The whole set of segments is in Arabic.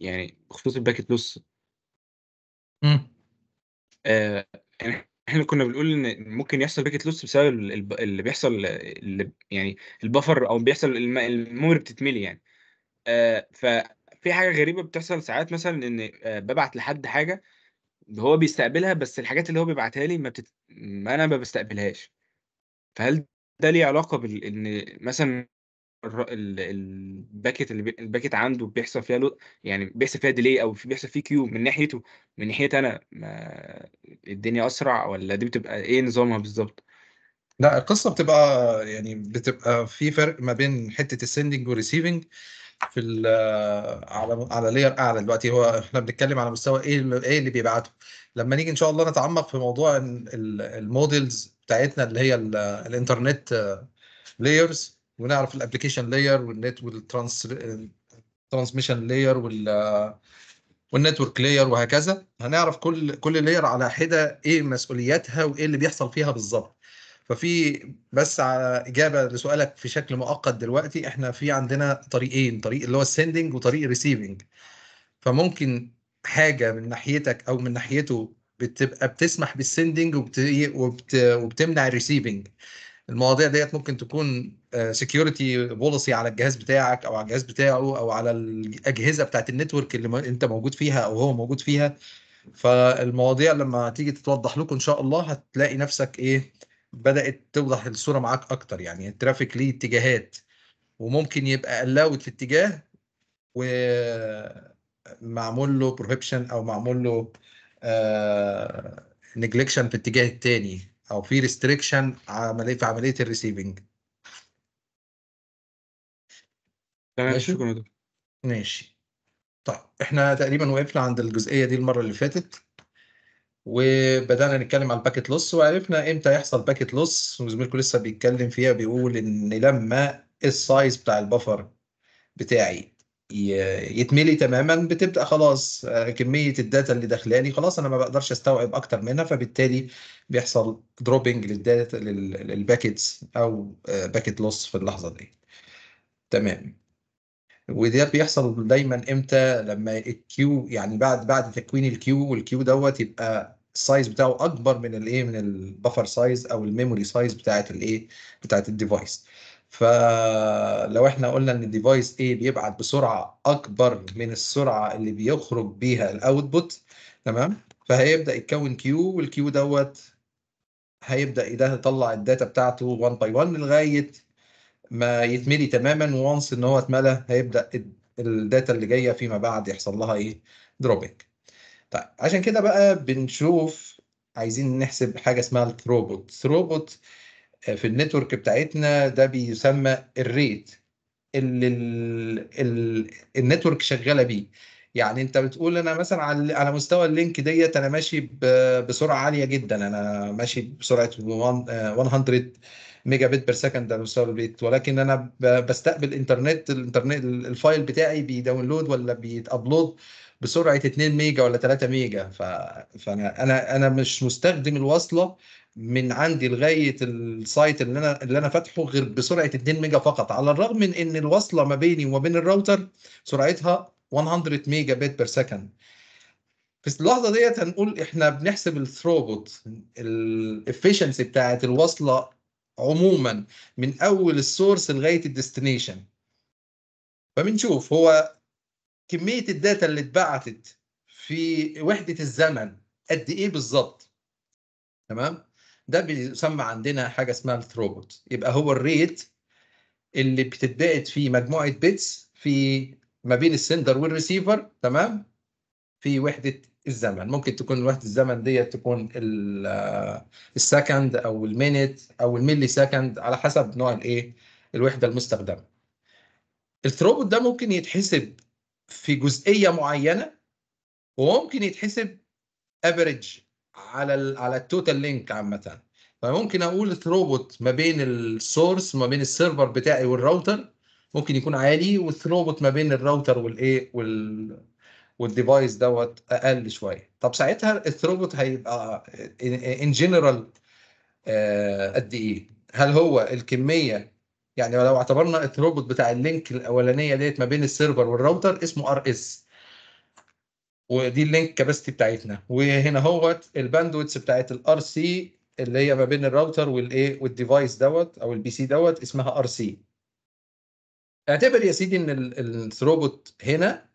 يعني بخصوص الباكت لوس امم آه يعني احنا كنا بنقول ان ممكن يحصل باكيت لوس بسبب اللي بيحصل اللي يعني البفر او بيحصل الميموري بتتملي يعني آه ففي حاجه غريبه بتحصل ساعات مثلا ان آه ببعت لحد حاجه هو بيستقبلها بس الحاجات اللي هو بيبعتها لي ما, بتت... ما انا ما بستقبلهاش فهل ده ليه علاقه بال مثلا الباكيت ال- الباكت اللي الباكيت الباكت عنده بيحصل فيها لو يعني بيحصل فيها ديلي او بيحصل فيه كيو من ناحيته من ناحيه انا ما الدنيا اسرع ولا دي بتبقى ايه نظامها بالظبط لا القصه بتبقى يعني بتبقى في فرق ما بين حته السندنج والريسيفنج في على على لير اعلى دلوقتي هو احنا بنتكلم على مستوى ايه اللي ايه اللي بيبعته لما نيجي ان شاء الله نتعمق في موضوع المودلز بتاعتنا اللي هي الانترنت لايرز ونعرف الابلكيشن لاير والنت والترانس لاير وال والنتورك لاير وهكذا هنعرف كل كل لاير على حده ايه مسؤولياتها وايه اللي بيحصل فيها بالظبط ففي بس على اجابه لسؤالك في شكل مؤقت دلوقتي احنا في عندنا طريقين طريق اللي هو السندنج وطريق الريسيفنج فممكن حاجه من ناحيتك او من ناحيته بتبقى بتسمح بالسندنج وبت... وبت... وبتمنع الريسيفنج المواضيع ديت ممكن تكون سكيورتي بوليسي على الجهاز بتاعك او على الجهاز بتاعه او على الاجهزه بتاعت النتورك اللي انت موجود فيها او هو موجود فيها فالمواضيع لما تيجي تتوضح لكم ان شاء الله هتلاقي نفسك ايه بدات توضح الصوره معاك اكتر يعني الترافيك ليه اتجاهات وممكن يبقى الاود في اتجاه ومعمول له بروهيبشن او معمول له نجلكشن آه، في الاتجاه التاني او في ريستريكشن في عمليه الريسيفنج تمام ماشي شكرا دكتور ماشي طيب احنا تقريبا وقفنا عند الجزئيه دي المره اللي فاتت وبدانا نتكلم على الباكيت لوس وعرفنا امتى يحصل باكيت لوس وزميلكم لسه بيتكلم فيها بيقول ان لما السايز بتاع البفر بتاعي يتملي تماما بتبدا خلاص آه، كميه الداتا اللي داخلاني خلاص انا ما بقدرش استوعب اكتر منها فبالتالي بيحصل دروبنج للداتا للباكيتس او باكيت آه، لوس في اللحظه دي تمام وده بيحصل دايما امتى لما الكيو يعني بعد بعد تكوين الكيو والكيو دوت يبقى السايز بتاعه اكبر من الايه من البفر سايز او الميموري سايز بتاعه الايه بتاعه الديفايس فلو احنا قلنا ان الديفايس ايه بيبعت بسرعه اكبر من السرعه اللي بيخرج بيها الاوتبوت تمام فهيبدا يتكون كيو والكيو دوت هيبدا يطلع الداتا بتاعته 1 باي 1 لغايه ما يتملي تماما وانس ان هو اتملى هيبدا الداتا اللي جايه فيما بعد يحصل لها ايه دروبنج طيب عشان كده بقى بنشوف عايزين نحسب حاجه اسمها الثروبوت ثروبوت آه، في النتورك بتاعتنا ده بيسمى الريت اللي ال... النتورك شغاله بيه يعني انت بتقول انا مثلا على على مستوى اللينك ديت انا ماشي بسرعه عاليه جدا انا ماشي بسرعه 100 ميجا بت بير سكند على مستوى البيت ولكن انا بستقبل انترنت الانترنت الفايل بتاعي بيداونلود ولا بيتابلود بسرعه 2 ميجا ولا 3 ميجا ف... فانا انا انا مش مستخدم الوصله من عندي لغايه السايت اللي انا اللي انا فاتحه غير بسرعه 2 ميجا فقط على الرغم من ان الوصله ما بيني وما بين الراوتر سرعتها 100 ميجا بت بير سكند في اللحظه ديت هنقول احنا بنحسب الثروبوت الافشنسي بتاعه الوصله عموما من اول السورس لغايه الديستنيشن فبنشوف هو كميه الداتا اللي اتبعتت في وحده الزمن قد ايه بالظبط تمام ده بيسمى عندنا حاجه اسمها الثروبوت يبقى هو الريت اللي بتتبعت فيه مجموعه بيتس في ما بين السندر والريسيفر تمام في وحده الزمن ممكن تكون وحده الزمن ديت تكون آه، السكند او المينت او الملي سكند على حسب نوع الايه الوحده المستخدمه الثروبوت ده ممكن يتحسب في جزئيه معينه وممكن يتحسب افريج على الـ على التوتال لينك عامه فممكن اقول الثروبوت ما بين السورس ما بين السيرفر بتاعي والراوتر ممكن يكون عالي والثروبوت ما بين الراوتر والايه وال والديفايس دوت اقل شويه طب ساعتها الثروبوت هيبقى ان آه، جنرال قد ايه هل هو الكميه يعني لو اعتبرنا الثروبوت بتاع اللينك الاولانيه ديت ما بين السيرفر والراوتر اسمه ار اس ودي اللينك كاباسيتي بتاعتنا وهنا هو الباندويتس بتاعت الار سي اللي هي ما بين الراوتر والايه والديفايس دوت او البي سي دوت اسمها ار سي اعتبر يا سيدي ان الثروبوت هنا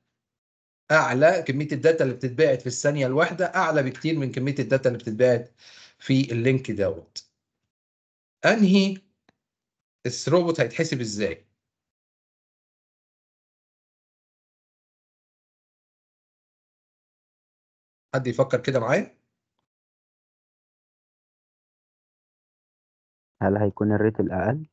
اعلى كميه الداتا اللي بتتباعت في الثانيه الواحده اعلى بكتير من كميه الداتا اللي بتتباعت في اللينك دوت انهي الثروبوت هيتحسب ازاي حد يفكر كده معايا هل هيكون الريت الاقل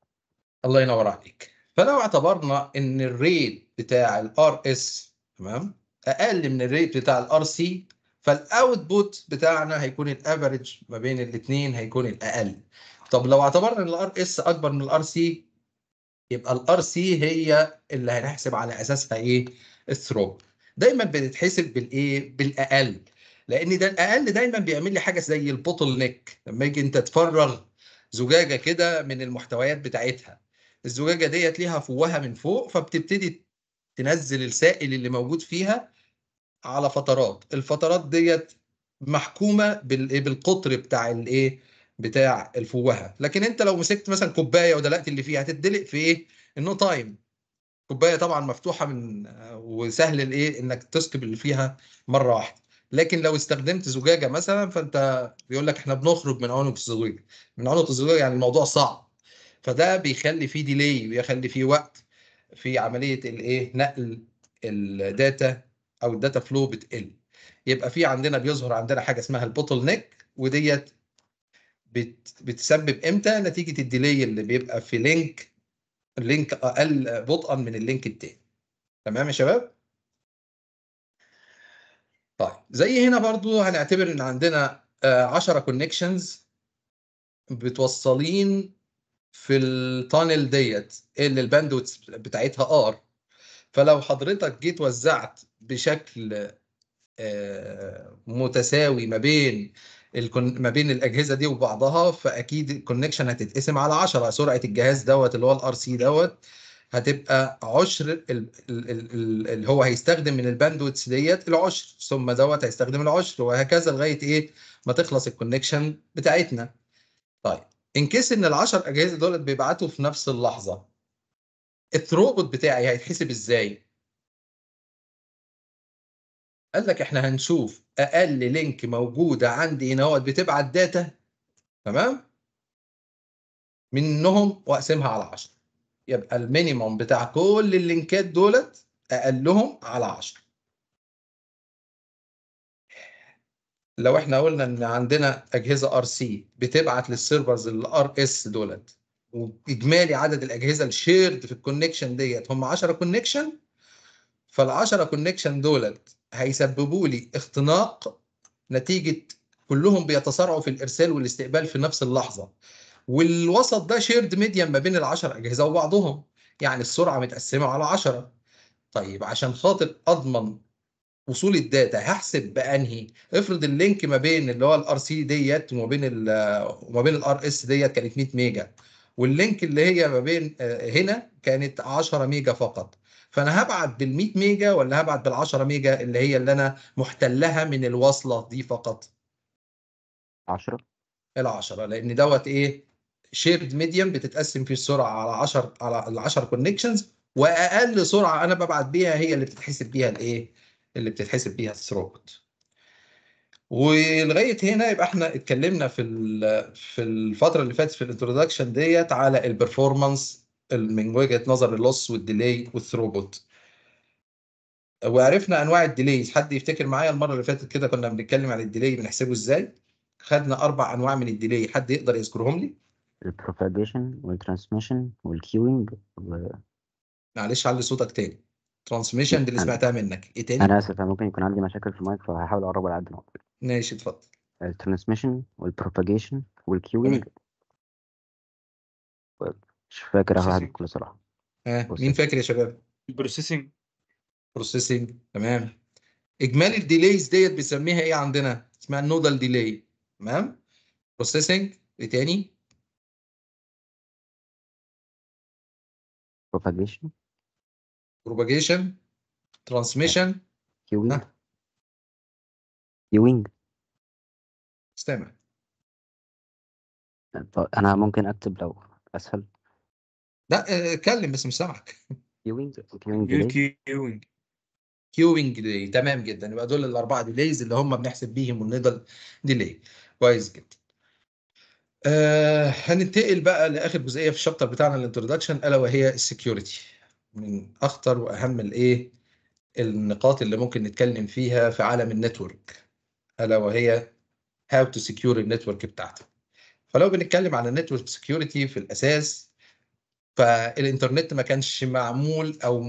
الله ينور عليك فلو اعتبرنا ان الريت بتاع الار اس تمام اقل من الريت بتاع الار سي فالاوتبوت بتاعنا هيكون الافريج ما بين الاثنين هيكون الاقل طب لو اعتبرنا ان الار اس اكبر من الار سي يبقى الار سي هي اللي هنحسب على اساسها ايه الثروب دايما بتتحسب بالايه بالاقل لان ده الاقل دايما بيعمل لي حاجه زي البوتل نيك لما يجي انت تفرغ زجاجه كده من المحتويات بتاعتها الزجاجه ديت ليها فوهه من فوق فبتبتدي تنزل السائل اللي موجود فيها على فترات الفترات ديت محكومه بالايه بالقطر بتاع الايه بتاع الفوهه لكن انت لو مسكت مثلا كوبايه ودلقت اللي فيها هتدلق في ايه انه تايم كوبايه طبعا مفتوحه من وسهل الايه انك تسكب اللي فيها مره واحده لكن لو استخدمت زجاجه مثلا فانت بيقول لك احنا بنخرج من عنق الزجاجه من عنق الزجاجه يعني الموضوع صعب فده بيخلي فيه ديلي ويخلي فيه وقت في عمليه الايه نقل الداتا او الداتا فلو بتقل يبقى في عندنا بيظهر عندنا حاجه اسمها البوتل نيك وديت بتسبب امتى نتيجه الديلي اللي بيبقى في لينك لينك اقل بطئا من اللينك التاني تمام يا شباب طيب زي هنا برضو هنعتبر ان عندنا 10 كونكشنز بتوصلين في التانل ديت اللي الباندويتس بتاعتها ار فلو حضرتك جيت وزعت بشكل آه، متساوي ما بين ما بين الاجهزه دي وبعضها فاكيد الكونكشن هتتقسم على 10 سرعه الجهاز دوت اللي هو الار سي دوت هتبقى عشر اللي هو هيستخدم من الباندويتس ديت العشر ثم دوت هيستخدم العشر وهكذا لغايه ايه ما تخلص الكونكشن بتاعتنا طيب ان كيس ان ال10 اجهزه دولت بيبعتوا في نفس اللحظه الثروبوت بتاعي هيتحسب ازاي قال لك احنا هنشوف اقل لينك موجوده عندي هنا اهوت بتبعت داتا تمام منهم واقسمها على 10 يبقى المينيموم بتاع كل اللينكات دولت اقلهم على 10 لو احنا قلنا ان عندنا اجهزه ار سي بتبعت للسيرفرز الار اس دولت واجمالي عدد الاجهزه الشيرد في الكونكشن ديت هم 10 كونكشن فال 10 كونكشن دولت هيسببوا لي اختناق نتيجه كلهم بيتسارعوا في الارسال والاستقبال في نفس اللحظه والوسط ده شيرد ميديم ما بين العشر اجهزه وبعضهم يعني السرعه متقسمه على 10 طيب عشان خاطر اضمن وصول الداتا هحسب بانهي افرض اللينك ما بين اللي هو الار سي ديت وما بين وما بين الار اس ديت كانت 100 ميجا واللينك اللي هي ما بين آه، هنا كانت 10 ميجا فقط فانا هبعت بال100 ميجا ولا هبعت بال10 ميجا اللي هي اللي انا محتلها من الوصله دي فقط 10 ال10 لان دوت ايه شيرد ميديم بتتقسم فيه السرعه على 10 على ال 10 كونكشنز واقل سرعه انا ببعت بيها هي اللي بتتحسب بيها الايه اللي بتتحسب بيها الثروبوت ولغايه هنا يبقى احنا اتكلمنا في في الفتره اللي فاتت في الانترودكشن ديت على البرفورمانس من وجهه نظر اللص والديلي والثروبوت وعرفنا انواع الديلي حد يفتكر معايا المره اللي فاتت كده كنا بنتكلم عن الديلي بنحسبه ازاي خدنا اربع انواع من الديلي حد يقدر يذكرهم لي البروباجيشن والترانسميشن والكيوينج و... معلش علي صوتك تاني ترانسميشن دي اللي سمعتها منك ايه تاني انا اسف ممكن يكون عندي مشاكل في المايك فهحاول اقرب على قد ما اقدر ماشي اتفضل الترانسميشن والبروباجيشن والكيوينج مش فاكر اهو عاد بكل صراحه ها مين فاكر يا شباب البروسيسنج بروسيسنج تمام اجمالي الديليز ديت بنسميها ايه عندنا اسمها النودال ديلي تمام بروسيسنج ايه تاني بروباجيشن بروباجيشن ترانسميشن كيوينج كيوينج استمع انا ممكن اكتب لو اسهل لا آه، اتكلم بس مش سامعك كيوينج كيوينج كيوينج ديلي تمام جدا يبقى دول الاربعه ديليز اللي هم بنحسب بيهم النضل ديلي كويس جدا آه هننتقل بقى لاخر جزئيه في الشابتر بتاعنا الانترودكشن الا وهي السكيورتي من اخطر واهم الايه النقاط اللي ممكن نتكلم فيها في عالم النتورك الا وهي هاو تو سكيور النتورك بتاعتك فلو بنتكلم على النتورك سكيورتي في الاساس فالانترنت ما كانش معمول او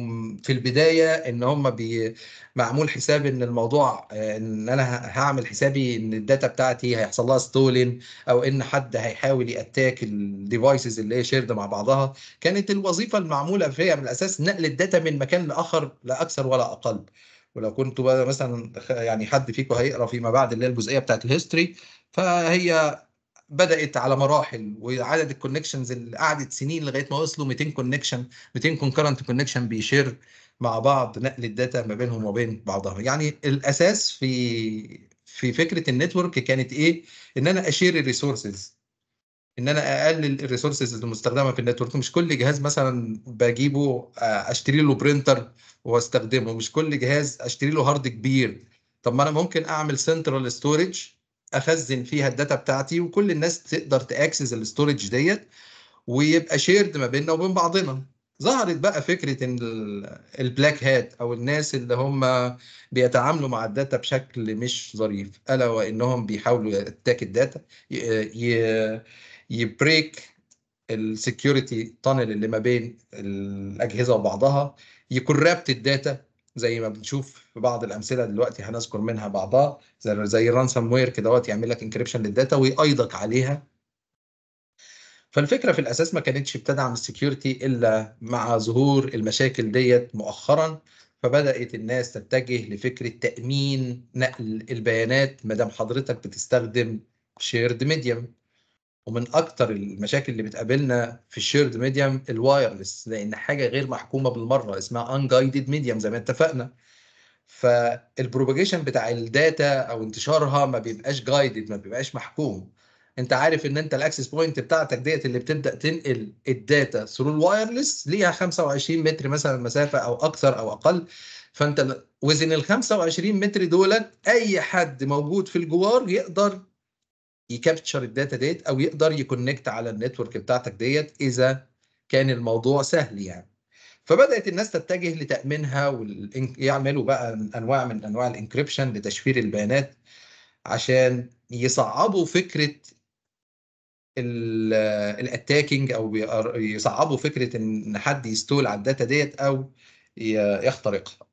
في البدايه ان هم بي معمول حساب ان الموضوع ان انا هعمل حسابي ان الداتا بتاعتي هيحصل لها ستولن او ان حد هيحاول ياتاك الديفايسز اللي هي شيرد مع بعضها كانت الوظيفه المعموله فيها من الاساس نقل الداتا من مكان لاخر لا اكثر ولا اقل ولو كنت بقى مثلا يعني حد فيكم هيقرا فيما بعد اللي هي الجزئيه بتاعت الهيستوري فهي بدات على مراحل وعدد الكونكشنز اللي قعدت سنين لغايه ما وصلوا 200 كونكشن 200 كونكرنت كونكشن بيشير مع بعض نقل الداتا ما بينهم وما بين بعضها يعني الاساس في في فكره النتورك كانت ايه ان انا اشير الريسورسز ان انا اقلل الريسورسز المستخدمه في النتورك مش كل جهاز مثلا بجيبه آه، اشتري له برينتر واستخدمه مش كل جهاز اشتري له هارد كبير طب ما انا ممكن اعمل سنترال ستورج اخزن فيها الداتا بتاعتي وكل الناس تقدر تاكسس الاستورج ديت ويبقى شيرد ما بيننا وبين بعضنا ظهرت بقى فكره ان البلاك هات او الناس اللي هم بيتعاملوا مع الداتا بشكل مش ظريف الا وانهم بيحاولوا يتاك الداتا يبريك السكيورتي تانل اللي ما بين الاجهزه وبعضها يكون الداتا زي ما بنشوف في بعض الامثله دلوقتي هنذكر منها بعضها زي زي الرانسم وير كده دوت يعمل لك انكريبشن للداتا ويقيدك عليها فالفكره في الاساس ما كانتش بتدعم السكيورتي الا مع ظهور المشاكل ديت مؤخرا فبدات الناس تتجه لفكره تامين نقل البيانات ما دام حضرتك بتستخدم شيرد ميديم ومن اكتر المشاكل اللي بتقابلنا في الشيرد ميديم الوايرلس لان حاجه غير محكومه بالمره اسمها انجايدد ميديم زي ما اتفقنا فالبروباجيشن بتاع الداتا او انتشارها ما بيبقاش جايدد ما بيبقاش محكوم انت عارف ان انت الاكسس بوينت بتاعتك ديت اللي بتبدا تنقل الداتا ثرو الوايرلس ليها 25 متر مثلا مسافه او اكثر او اقل فانت وزن ال 25 متر دولت اي حد موجود في الجوار يقدر يكابتشر الداتا ديت او يقدر يكونكت على النتورك بتاعتك ديت اذا كان الموضوع سهل يعني فبدات الناس تتجه لتامينها ويعملوا بقى انواع من انواع الانكريبشن لتشفير البيانات عشان يصعبوا فكره الاتاكينج او يصعبوا فكره ان حد يستول على الداتا ديت او يخترقها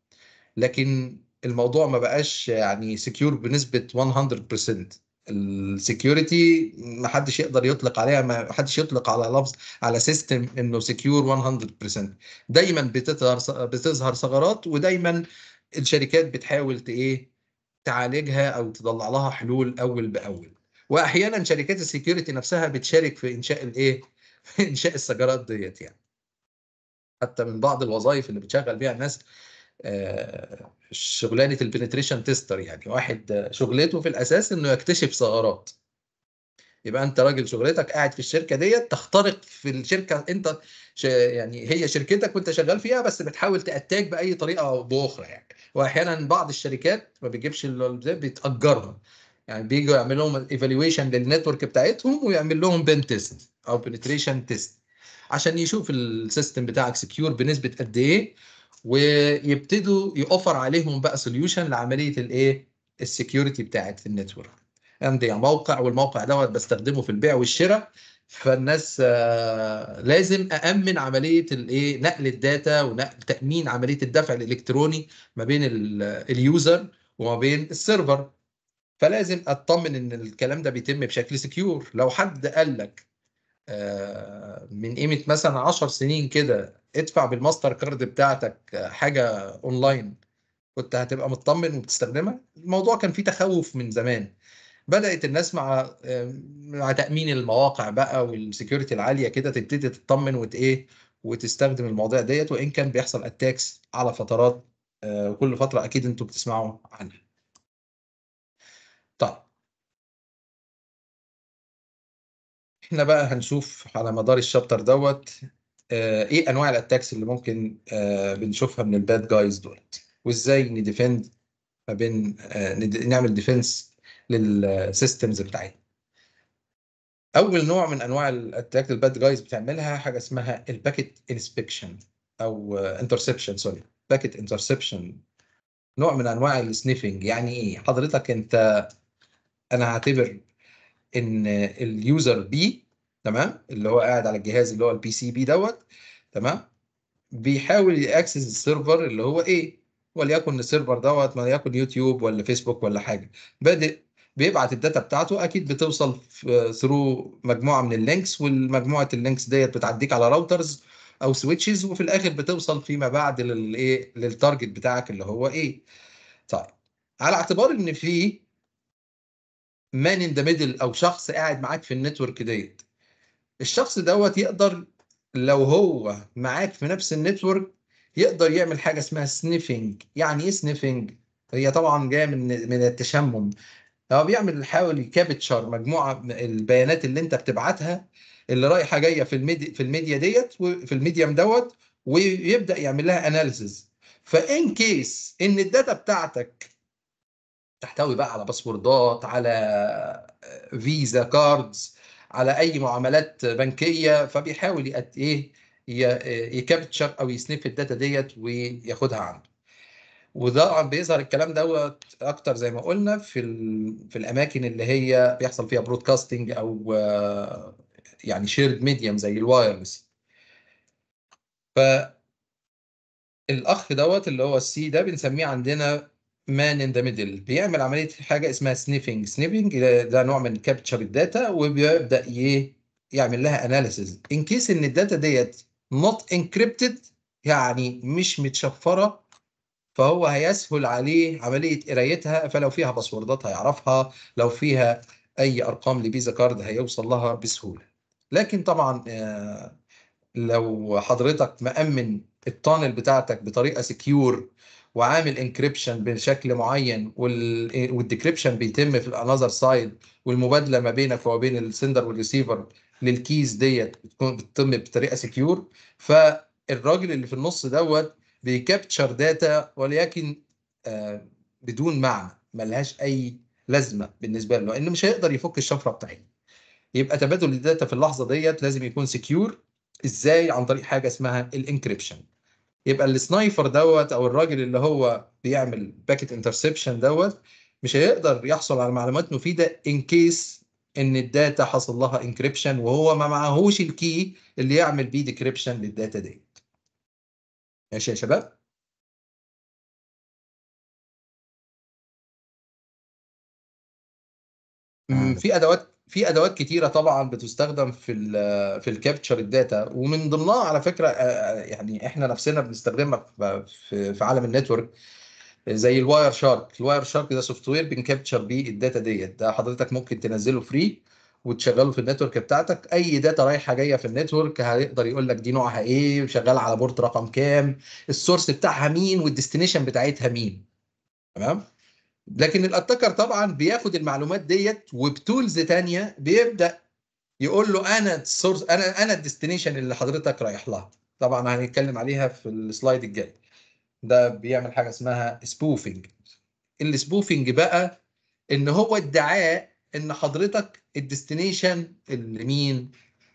لكن الموضوع ما بقاش يعني سكيور بنسبه 100% السكيورتي ما حدش يقدر يطلق عليها ما حدش يطلق على لفظ على سيستم انه سكيور 100% دايما بتظهر بتظهر ثغرات ودايما الشركات بتحاول ايه تعالجها او تطلع لها حلول اول باول واحيانا شركات السكيورتي نفسها بتشارك في انشاء الايه في انشاء الثغرات ديت يعني حتى من بعض الوظائف اللي بتشغل بيها الناس شغلانه البنتريشن تيستر يعني واحد شغلته في الاساس انه يكتشف ثغرات يبقى انت راجل شغلتك قاعد في الشركه ديت تخترق في الشركه انت ش... يعني هي شركتك وانت شغال فيها بس بتحاول تاتاك باي طريقه او باخرى يعني واحيانا بعض الشركات ما بتجيبش بتاجرهم يعني بيجوا يعمل لهم ايفالويشن للنتورك بتاعتهم ويعمل لهم بن تيست او بنتريشن تيست عشان يشوف السيستم بتاعك سكيور بنسبه قد ايه ويبتدوا يوفر عليهم بقى سوليوشن لعمليه الايه السكيورتي بتاعه النتورك عندي يعني موقع والموقع دوت بستخدمه في البيع والشراء فالناس آه، لازم أأمن عملية الايه نقل الداتا ونقل تأمين عملية الدفع الإلكتروني ما بين اليوزر وما بين السيرفر فلازم أطمن إن الكلام ده بيتم بشكل سكيور لو حد قال لك آه، من قيمة مثلا 10 سنين كده ادفع بالماستر كارد بتاعتك حاجه اونلاين كنت هتبقى مطمن وبتستخدمها الموضوع كان فيه تخوف من زمان بدات الناس مع مع تامين المواقع بقى والسكيورتي العاليه كده تبتدي تطمن وتايه وتستخدم المواضيع ديت وان كان بيحصل اتاكس على فترات آه، وكل فتره اكيد انتوا بتسمعوا عنها طيب احنا بقى هنشوف على مدار الشابتر دوت آه، ايه انواع الاتاكس اللي ممكن آه، بنشوفها من الباد جايز دولت وازاي نديفند ما بين آه، نعمل ديفنس للسيستمز بتاعتنا اول نوع من انواع الاتاك الباد جايز بتعملها حاجه اسمها الباكيت انسبكشن او انترسبشن سوري باكيت انترسبشن نوع من انواع السنيفنج يعني ايه حضرتك انت انا هعتبر ان اليوزر بي تمام اللي هو قاعد على الجهاز اللي هو البي سي بي دوت تمام بيحاول ياكسس السيرفر اللي هو ايه وليكن السيرفر دوت ما يكن يوتيوب ولا فيسبوك ولا حاجه بادئ بيبعت الداتا بتاعته اكيد بتوصل ثرو مجموعه من اللينكس والمجموعه اللينكس ديت بتعديك على راوترز او سويتشز وفي الاخر بتوصل فيما بعد للايه للتارجت بتاعك اللي هو ايه طيب على اعتبار ان في مان ان ذا ميدل او شخص قاعد معاك في النتورك ديت الشخص دوت يقدر لو هو معاك في نفس النتورك يقدر يعمل حاجه اسمها سنيفنج يعني ايه سنيفنج هي طبعا جايه من من التشمم هو بيعمل يحاول يكابتشر مجموعه البيانات اللي انت بتبعتها اللي رايحه جايه في الميديا في الميديا ديت في الميديم دوت ويبدا يعمل لها اناليسز فان كيس ان الداتا بتاعتك تحتوي بقى على باسوردات على فيزا آه، كاردز على اي معاملات بنكيه فبيحاول ايه يكابتشر او يسنف الداتا ديت وياخدها عنده وده بيظهر الكلام دوت اكتر زي ما قلنا في في الاماكن اللي هي بيحصل فيها برودكاستنج او يعني شيرد ميديم زي الوايرلس ف الاخ دوت اللي هو السي ده بنسميه عندنا مان ان ذا ميدل بيعمل عمليه حاجه اسمها سنيفنج سنيفنج ده نوع من كابتشر الداتا وبيبدا يعمل لها اناليسز ان كيس ان الداتا ديت نوت انكريبتد يعني مش متشفره فهو هيسهل عليه عمليه قرايتها فلو فيها باسوردات هيعرفها لو فيها اي ارقام لفيزا كارد هيوصل لها بسهوله لكن طبعا آه، لو حضرتك مامن التانل بتاعتك بطريقه سكيور وعامل انكريبشن بشكل معين والديكريبشن بيتم في الانذر سايد والمبادله ما بينك وما بين السندر والريسيفر للكيز ديت بتكون بتتم بطريقه سكيور فالراجل اللي في النص دوت بيكابتشر داتا ولكن آه، بدون معنى ملهاش اي لازمه بالنسبه له لانه مش هيقدر يفك الشفره بتاعتها يبقى تبادل الداتا في اللحظه ديت لازم يكون سكيور ازاي عن طريق حاجه اسمها الانكريبشن يبقى السنايفر دوت او الراجل اللي هو بيعمل باكيت انترسبشن دوت مش هيقدر يحصل على معلومات مفيده ان كيس ان الداتا حصل لها انكريبشن وهو ما معهوش الكي اللي يعمل بيه ديكريبشن للداتا ديت ماشي يا شباب في ادوات في ادوات كتيره طبعا بتستخدم في الـ في الكابتشر الداتا ومن ضمنها على فكره آه، آه، يعني احنا نفسنا بنستخدمها في في عالم النتورك زي الواير شارك الواير شارك ده سوفت وير بنكابتشر بيه الداتا ديت ده حضرتك ممكن تنزله فري وتشغله في النتورك بتاعتك اي داتا رايحه جايه في النتورك هيقدر يقول لك دي نوعها ايه وشغال على بورت رقم كام السورس بتاعها مين والديستنيشن بتاعتها مين تمام لكن الاتاكر طبعا بياخد المعلومات ديت وبتولز تانية بيبدا يقول له انا السورس انا انا الديستنيشن اللي حضرتك رايح لها طبعا هنتكلم عليها في السلايد الجاي ده بيعمل حاجه اسمها سبوفنج السبوفنج بقى ان هو ادعاء ان حضرتك الديستنيشن اللي مين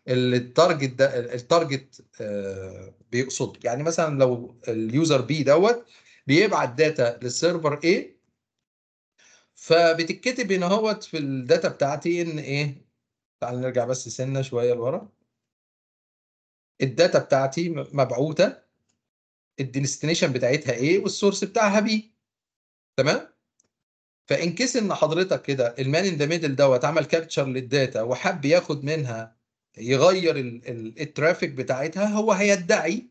اللي التارجت ده التارجت آه، بيقصده يعني مثلا لو اليوزر بي دوت بيبعت داتا للسيرفر ايه فبتتكتب هنا اهوت في الداتا بتاعتي ان ايه تعال نرجع بس سنه شويه لورا الداتا بتاعتي مبعوثه الديستنيشن بتاعتها ايه والسورس بتاعها بي تمام فان كيس ان حضرتك كده المان ان ذا ميدل دوت عمل كابتشر للداتا وحب ياخد منها يغير الترافيك بتاعتها هو هيدعي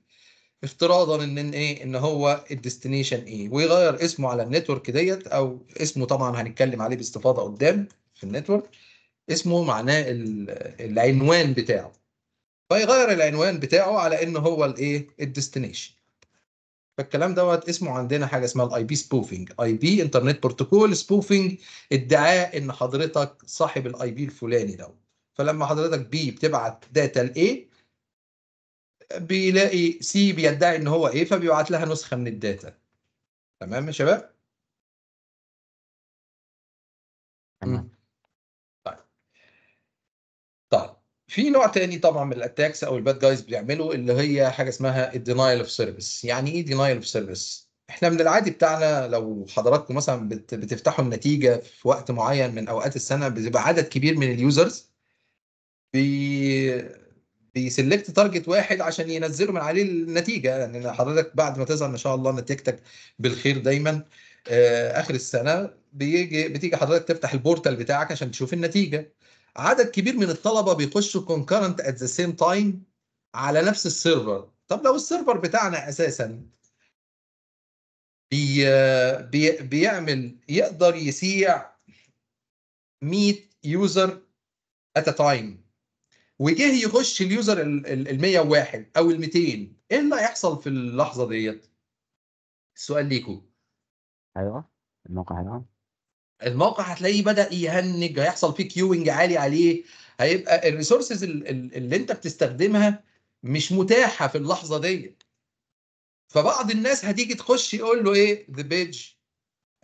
افتراضا ان ان ايه ان هو الديستنيشن ايه ويغير اسمه على النتورك ديت او اسمه طبعا هنتكلم عليه باستفاضه قدام في النتورك اسمه معناه العنوان بتاعه فيغير العنوان بتاعه على ان هو الايه الديستنيشن فالكلام دوت اسمه عندنا حاجه اسمها الاي بي سبوفنج اي بي انترنت بروتوكول سبوفنج ادعاء ان حضرتك صاحب الاي بي الفلاني دوت فلما حضرتك بي بتبعت داتا لايه بيلاقي سي بيدعي ان هو ايه فبيبعت لها نسخه من الداتا تمام يا شباب تمام طيب طيب في نوع تاني طبعا من الاتاكس او الباد جايز بيعملوا اللي هي حاجه اسمها الدينايل اوف سيرفيس يعني ايه دينايل اوف سيرفيس احنا من العادي بتاعنا لو حضراتكم مثلا بتفتحوا النتيجه في وقت معين من اوقات السنه بيبقى عدد كبير من اليوزرز بي بيسلكت تارجت واحد عشان ينزلوا من عليه النتيجه يعني حضرتك بعد ما تظهر ان شاء الله نتيجتك بالخير دايما آه، اخر السنه بيجي بتيجي حضرتك تفتح البورتال بتاعك عشان تشوف النتيجه عدد كبير من الطلبه بيخشوا كونكرنت ات ذا سيم تايم على نفس السيرفر طب لو السيرفر بتاعنا اساسا بي بي بيعمل يقدر يسيع 100 يوزر ات تايم وجه يخش اليوزر ال 101 او ال 200 ايه اللي هيحصل في اللحظه ديت؟ السؤال ليكم ايوه الموقع هيقع الموقع هتلاقيه بدا يهنج هيحصل فيه كيوينج عالي عليه هيبقى الريسورسز اللي انت بتستخدمها مش متاحه في اللحظه ديت فبعض الناس هتيجي تخش يقول له ايه ذا آه، بيج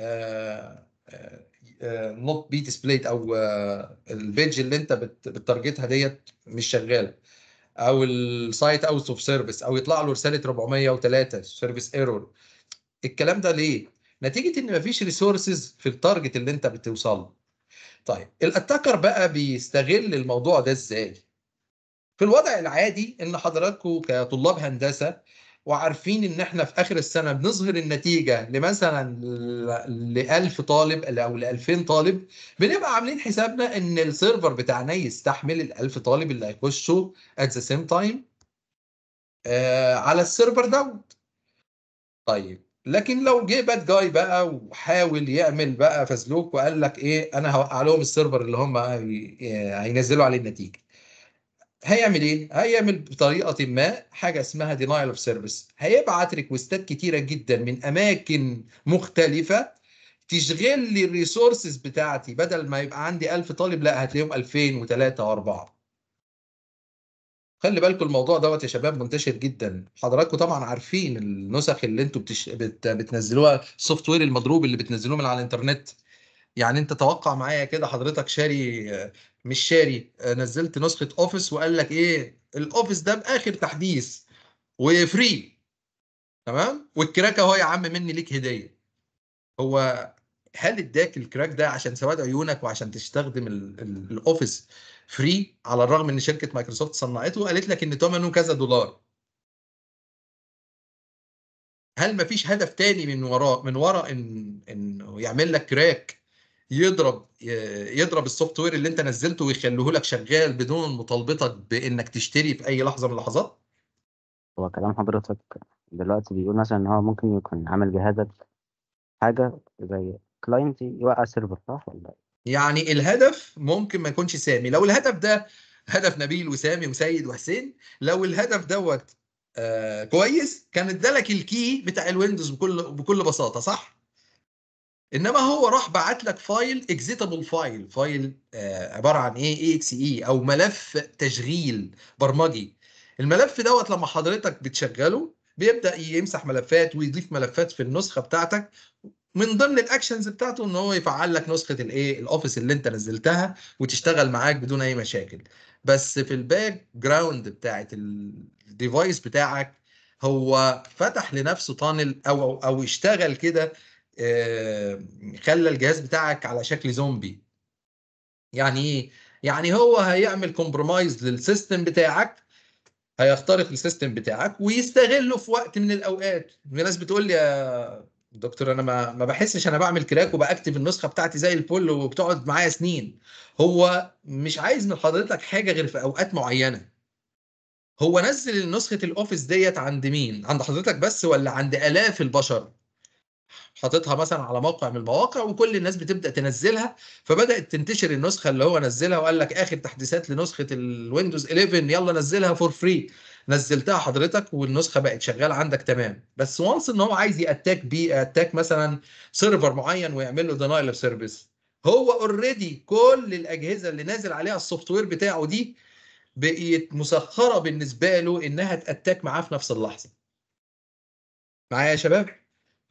آه، نوت بي ديسبلايد او آه، البيج اللي انت بتارجتها ديت مش شغاله او السايت اوت اوف سيرفيس او يطلع له رساله 403 سيرفيس ايرور الكلام ده ليه؟ نتيجه ان مفيش ريسورسز في التارجت اللي انت بتوصل له. طيب الاتاكر بقى بيستغل الموضوع ده ازاي؟ في الوضع العادي ان حضراتكم كطلاب هندسه وعارفين ان احنا في اخر السنه بنظهر النتيجه لمثلا ل 1000 طالب او ل 2000 طالب بنبقى عاملين حسابنا ان السيرفر بتاعنا يستحمل ال 1000 طالب اللي هيخشوا ات ذا سيم تايم على السيرفر دوت طيب لكن لو جه باد جاي بقى وحاول يعمل بقى فزلوك وقال لك ايه انا هوقع لهم السيرفر اللي هم هينزلوا عليه النتيجه هيعمل ايه؟ هيعمل بطريقه ما حاجه اسمها denial of service هيبعت ريكوستات كتيره جدا من اماكن مختلفه تشغل لي الريسورسز بتاعتي بدل ما يبقى عندي 1000 طالب لا هتلاقيهم 2000 و3 و4 خلي بالكم الموضوع دوت يا شباب منتشر جدا حضراتكم طبعا عارفين النسخ اللي انتم بتش... بت... بتنزلوها السوفت وير المضروب اللي بتنزلوه من على الانترنت يعني انت توقع معايا كده حضرتك شاري مش شاري آه، نزلت نسخه اوفيس وقال لك ايه الاوفيس ده باخر تحديث وفري تمام والكراك اهو يا عم مني ليك هديه هو هل اداك الكراك ده عشان سواد عيونك وعشان تستخدم الاوفيس فري على الرغم ان شركه مايكروسوفت صنعته وقالت لك ان ثمنه كذا دولار هل مفيش هدف تاني من وراء من وراء ان انه يعمل لك كراك يضرب يضرب السوفت وير اللي انت نزلته ويخليه لك شغال بدون مطالبتك بانك تشتري في اي لحظه من اللحظات هو كلام حضرتك دلوقتي بيقول مثلا ان هو ممكن يكون عامل بهدف حاجه زي كلاينت يوقع سيرفر صح ولا يعني الهدف ممكن ما يكونش سامي لو الهدف ده هدف نبيل وسامي وسيد وحسين لو الهدف دوت آه كويس كان ادالك الكي بتاع الويندوز بكل بكل بساطه صح انما هو راح بعت لك فايل اكزيتابل فايل فايل آه عباره عن ايه اي اكس اي او ملف تشغيل برمجي الملف دوت لما حضرتك بتشغله بيبدا يمسح ملفات ويضيف ملفات في النسخه بتاعتك من ضمن الاكشنز بتاعته ان هو يفعل لك نسخه الايه الاوفيس اللي انت نزلتها وتشتغل معاك بدون اي مشاكل بس في الباك جراوند بتاعت الديفايس بتاعك هو فتح لنفسه طانل او او اشتغل كده آه، خلى الجهاز بتاعك على شكل زومبي يعني ايه يعني هو هيعمل كومبرومايز للسيستم بتاعك هيخترق السيستم بتاعك ويستغله في وقت من الاوقات الناس بتقول لي يا دكتور انا ما ما بحسش انا بعمل كراك وبكتب النسخه بتاعتي زي الفل وبتقعد معايا سنين هو مش عايز من حضرتك حاجه غير في اوقات معينه هو نزل نسخه الاوفيس ديت عند مين عند حضرتك بس ولا عند الاف البشر حاططها مثلا على موقع من المواقع وكل الناس بتبدا تنزلها فبدات تنتشر النسخه اللي هو نزلها وقال لك اخر تحديثات لنسخه الويندوز 11 يلا نزلها فور فري نزلتها حضرتك والنسخه بقت شغاله عندك تمام بس وانس ان هو عايز ياتاك بي اتاك مثلا سيرفر معين ويعمل له دينايل اوف سيرفيس هو اوريدي كل الاجهزه اللي نازل عليها السوفت وير بتاعه دي بقيت مسخره بالنسبه له انها تاتاك معاه في نفس اللحظه معايا يا شباب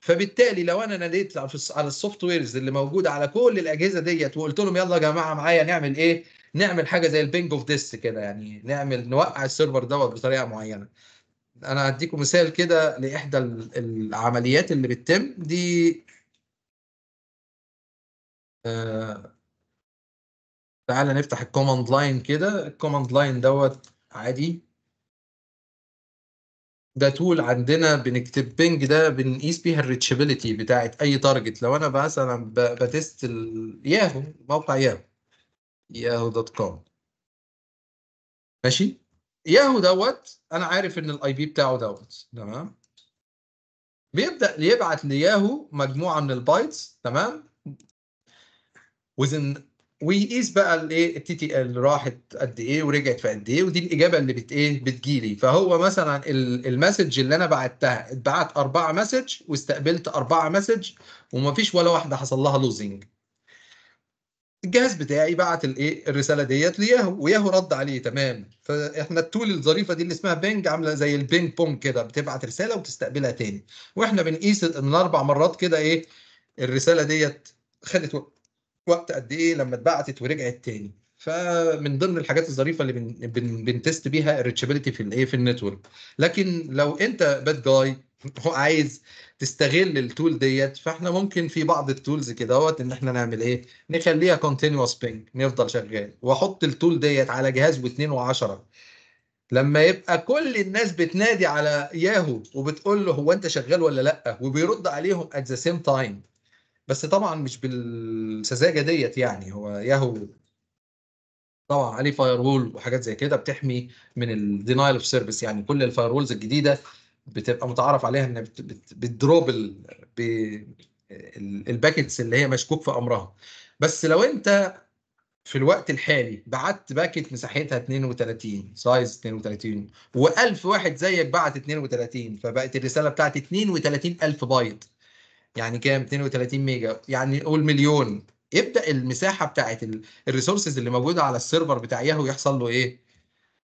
فبالتالي لو انا ناديت على السوفت ويرز اللي موجوده على كل الاجهزه ديت وقلت لهم يلا يا جماعه معايا نعمل ايه؟ نعمل حاجه زي البينج اوف ديست كده يعني نعمل نوقع السيرفر دوت بطريقه معينه. انا هديكم مثال كده لاحدى العمليات اللي بتتم دي آه... تعالى نفتح الكوماند لاين كده الكوماند لاين دوت عادي ده تول عندنا بنكتب بينج ده بنقيس بيها الريتشابيلتي بتاعت اي تارجت لو انا مثلا بتست ياهو موقع ياهو ياهو دوت كوم ماشي ياهو دوت انا عارف ان الاي بي بتاعه دوت تمام بيبدا يبعت لياهو مجموعه من البايتس تمام within ويقيس بقى الايه التي تي ال راحت قد ايه ورجعت في قد ايه ودي الاجابه اللي بت ايه بتجيلي فهو مثلا المسج اللي انا بعتها اتبعت اربعه مسج واستقبلت اربعه مسج ومفيش ولا واحده حصل لها لوزنج الجهاز بتاعي بعت الايه الرساله ديت لياهو وياهو رد عليه تمام فاحنا التول الظريفه دي اللي اسمها بينج عامله زي البينج بونج كده بتبعت رساله وتستقبلها تاني واحنا بنقيس من اربع مرات كده ايه الرساله ديت خدت وقت قد ايه لما اتبعتت ورجعت تاني فمن ضمن الحاجات الظريفه اللي بن بن بنتست بيها الريتشابيلتي في الايه في النتورك لكن لو انت باد جاي هو عايز تستغل التول ديت فاحنا ممكن في بعض التولز كدهوت ان احنا نعمل ايه نخليها كونتينوس بينج نفضل شغال واحط التول ديت على جهاز واثنين وعشرة لما يبقى كل الناس بتنادي على ياهو وبتقول له هو انت شغال ولا لا وبيرد عليهم ات ذا سيم تايم بس طبعا مش بالسذاجه ديت يعني هو ياهو طبعا عليه فاير وول وحاجات زي كده بتحمي من الدينايل اوف سيرفيس يعني كل الفاير وولز الجديده بتبقى متعارف عليها ان بتدروب الباكتس اللي هي مشكوك في امرها بس لو انت في الوقت الحالي بعت باكت مساحتها 32 سايز 32 و1000 واحد زيك بعت 32 فبقت الرساله بتاعتي 32000 بايت يعني كام 32 ميجا يعني قول مليون ابدا المساحه بتاعت الريسورسز اللي موجوده على السيرفر بتاع ياهو يحصل له ايه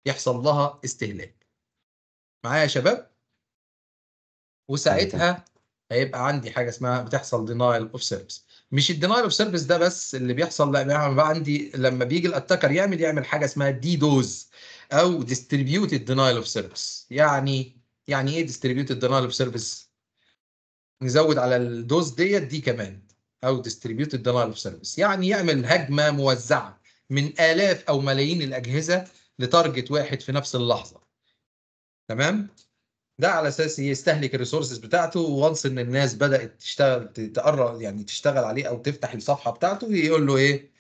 يحصل لها استهلاك معايا يا شباب وساعتها هيبقى عندي حاجه اسمها بتحصل دينايل اوف سيرفيس مش الدينايل اوف سيرفيس ده بس اللي بيحصل لا بقى عندي لما بيجي الاتاكر يعمل يعمل حاجه اسمها دي دوز او ديستريبيوتد دينايل اوف سيرفيس يعني يعني ايه ديستريبيوتد دينايل اوف سيرفيس نزود على الدوز ديت دي كمان او ديستريبيوتد دينايل اوف سيرفيس يعني يعمل هجمه موزعه من الاف او ملايين الاجهزه لتارجت واحد في نفس اللحظه تمام ده على اساس يستهلك الريسورسز بتاعته وانس ان الناس بدات تشتغل تقرا يعني تشتغل عليه او تفتح الصفحه بتاعته يقول له ايه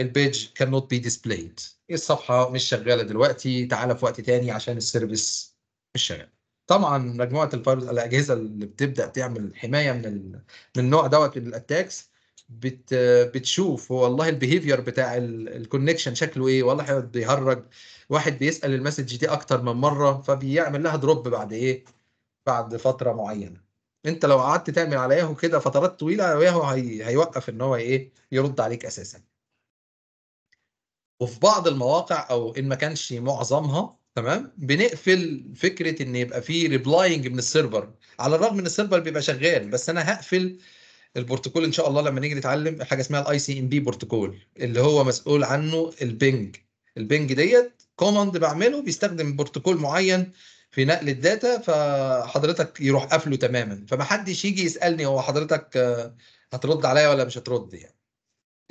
البيج كان نوت بي ديسبلايد الصفحه مش شغاله دلوقتي تعالى في وقت تاني عشان السيرفيس مش شغال طبعا مجموعه الفيروس الاجهزه اللي بتبدا تعمل حمايه من ال... من النوع دوت من الاتاكس بت... بتشوف والله البيهيفير بتاع الكونكشن شكله ايه والله بيهرج واحد بيسال المسج دي اكتر من مره فبيعمل لها دروب بعد ايه بعد فتره معينه انت لو قعدت تعمل على ياهو كده فترات طويله ياهو هي... هيوقف ان هو ايه يرد عليك اساسا وفي بعض المواقع او ان ما كانش معظمها تمام بنقفل فكره ان يبقى في ريبلاينج من السيرفر على الرغم ان السيرفر بيبقى شغال بس انا هقفل البروتوكول ان شاء الله لما نيجي نتعلم حاجه اسمها الاي سي ام بي بروتوكول اللي هو مسؤول عنه البنج البنج ديت كوماند بعمله بيستخدم بروتوكول معين في نقل الداتا فحضرتك يروح قافله تماما فمحدش يجي يسالني هو حضرتك هترد عليا ولا مش هترد يعني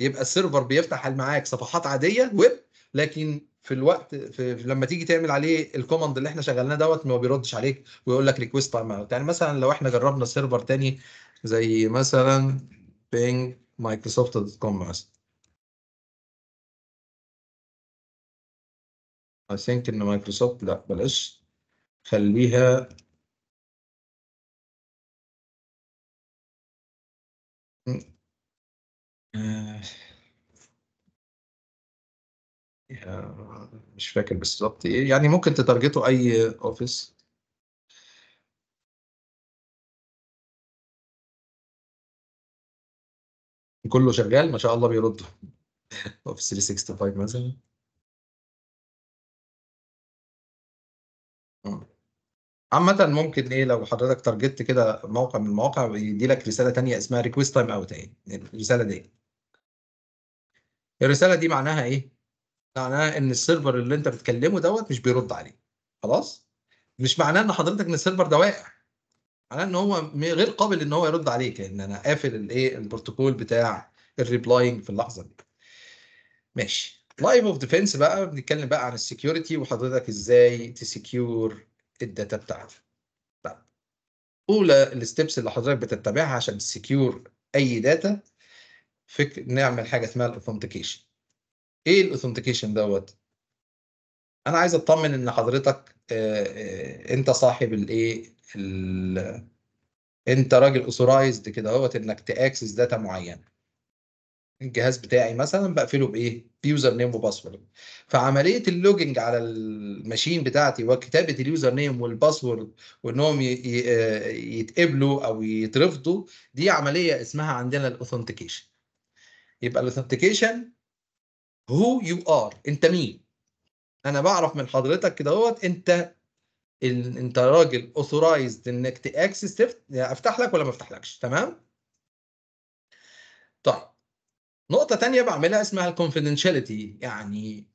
يبقى السيرفر بيفتح معاك صفحات عاديه ويب لكن في الوقت في لما تيجي تعمل عليه الكوماند اللي احنا شغلناه دوت ما بيردش عليك ويقول لك ريكويست تايم اوت يعني مثلا لو احنا جربنا سيرفر تاني زي مثلا بينج مايكروسوفت دوت كوم مثلا I think ان مايكروسوفت لا بلاش خليها آه. مش فاكر بالظبط ايه يعني ممكن تتارجته اي اوفيس كله شغال ما شاء الله بيرد اوفيس 365 مثلا عامة ممكن ايه لو حضرتك تارجت كده موقع من المواقع بيدي لك رسالة تانية اسمها ريكويست تايم اوت اهي الرسالة دي الرسالة دي معناها ايه؟ معناه ان السيرفر اللي انت بتكلمه دوت مش بيرد عليه خلاص مش معناه ان حضرتك ان السيرفر ده واقع معناه ان هو غير قابل ان هو يرد عليك لان انا قافل الايه البروتوكول بتاع الريبلاينج في اللحظه دي ماشي لايف اوف ديفنس بقى بنتكلم بقى عن السكيورتي وحضرتك ازاي تسكيور الداتا بتاعتك طيب. اولى الستبس اللي حضرتك بتتبعها عشان تسكيور اي داتا فكر نعمل حاجه اسمها الاوثنتيكيشن ايه الاوثنتيكيشن دوت انا عايز اطمن ان حضرتك آه، آه، انت صاحب الايه انت راجل اوثورايزد كده اهوت انك تاكسس داتا معينه الجهاز بتاعي مثلا بقفله بايه بيوزر نيم وباسورد فعمليه اللوجنج على الماشين بتاعتي وكتابه اليوزر نيم والباسورد وانهم آه، يتقبلوا او يترفضوا دي عمليه اسمها عندنا الاوثنتيكيشن يبقى الاوثنتيكيشن هو يو ار انت مين انا بعرف من حضرتك كده اهوت انت انت راجل اوثورايزد انك تاكسس افتح لك ولا ما افتحلكش تمام طيب نقطة تانية بعملها اسمها الكونفيدنشاليتي يعني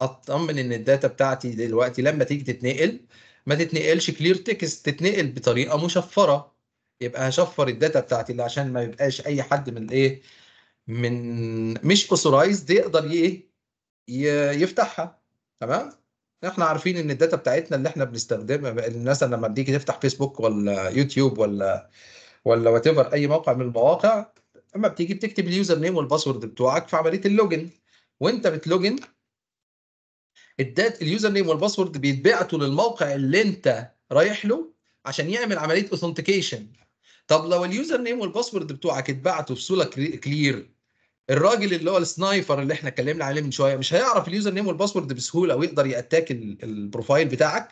اطمن ان الداتا بتاعتي دلوقتي لما تيجي تتنقل ما تتنقلش كلير تكست تتنقل بطريقة مشفرة يبقى هشفر الداتا بتاعتي اللي عشان ما يبقاش اي حد من الايه من مش اوثورايزد يقدر ايه يفتحها تمام احنا عارفين ان الداتا بتاعتنا اللي احنا بنستخدمها الناس لما بتيجي تفتح فيسبوك ولا يوتيوب ولا ولا وات اي موقع من المواقع اما بتيجي بتكتب اليوزر نيم والباسورد بتوعك في عمليه اللوجن وانت بتلوجن الدات اليوزر نيم والباسورد بيتبعتوا للموقع اللي انت رايح له عشان يعمل عمليه اوثنتيكيشن طب لو اليوزر نيم والباسورد بتوعك اتبعتوا في صوره كلير الراجل اللي هو السنايفر اللي احنا اتكلمنا عليه من شويه مش هيعرف اليوزر نيم والباسورد بسهوله ويقدر ياتاك البروفايل بتاعك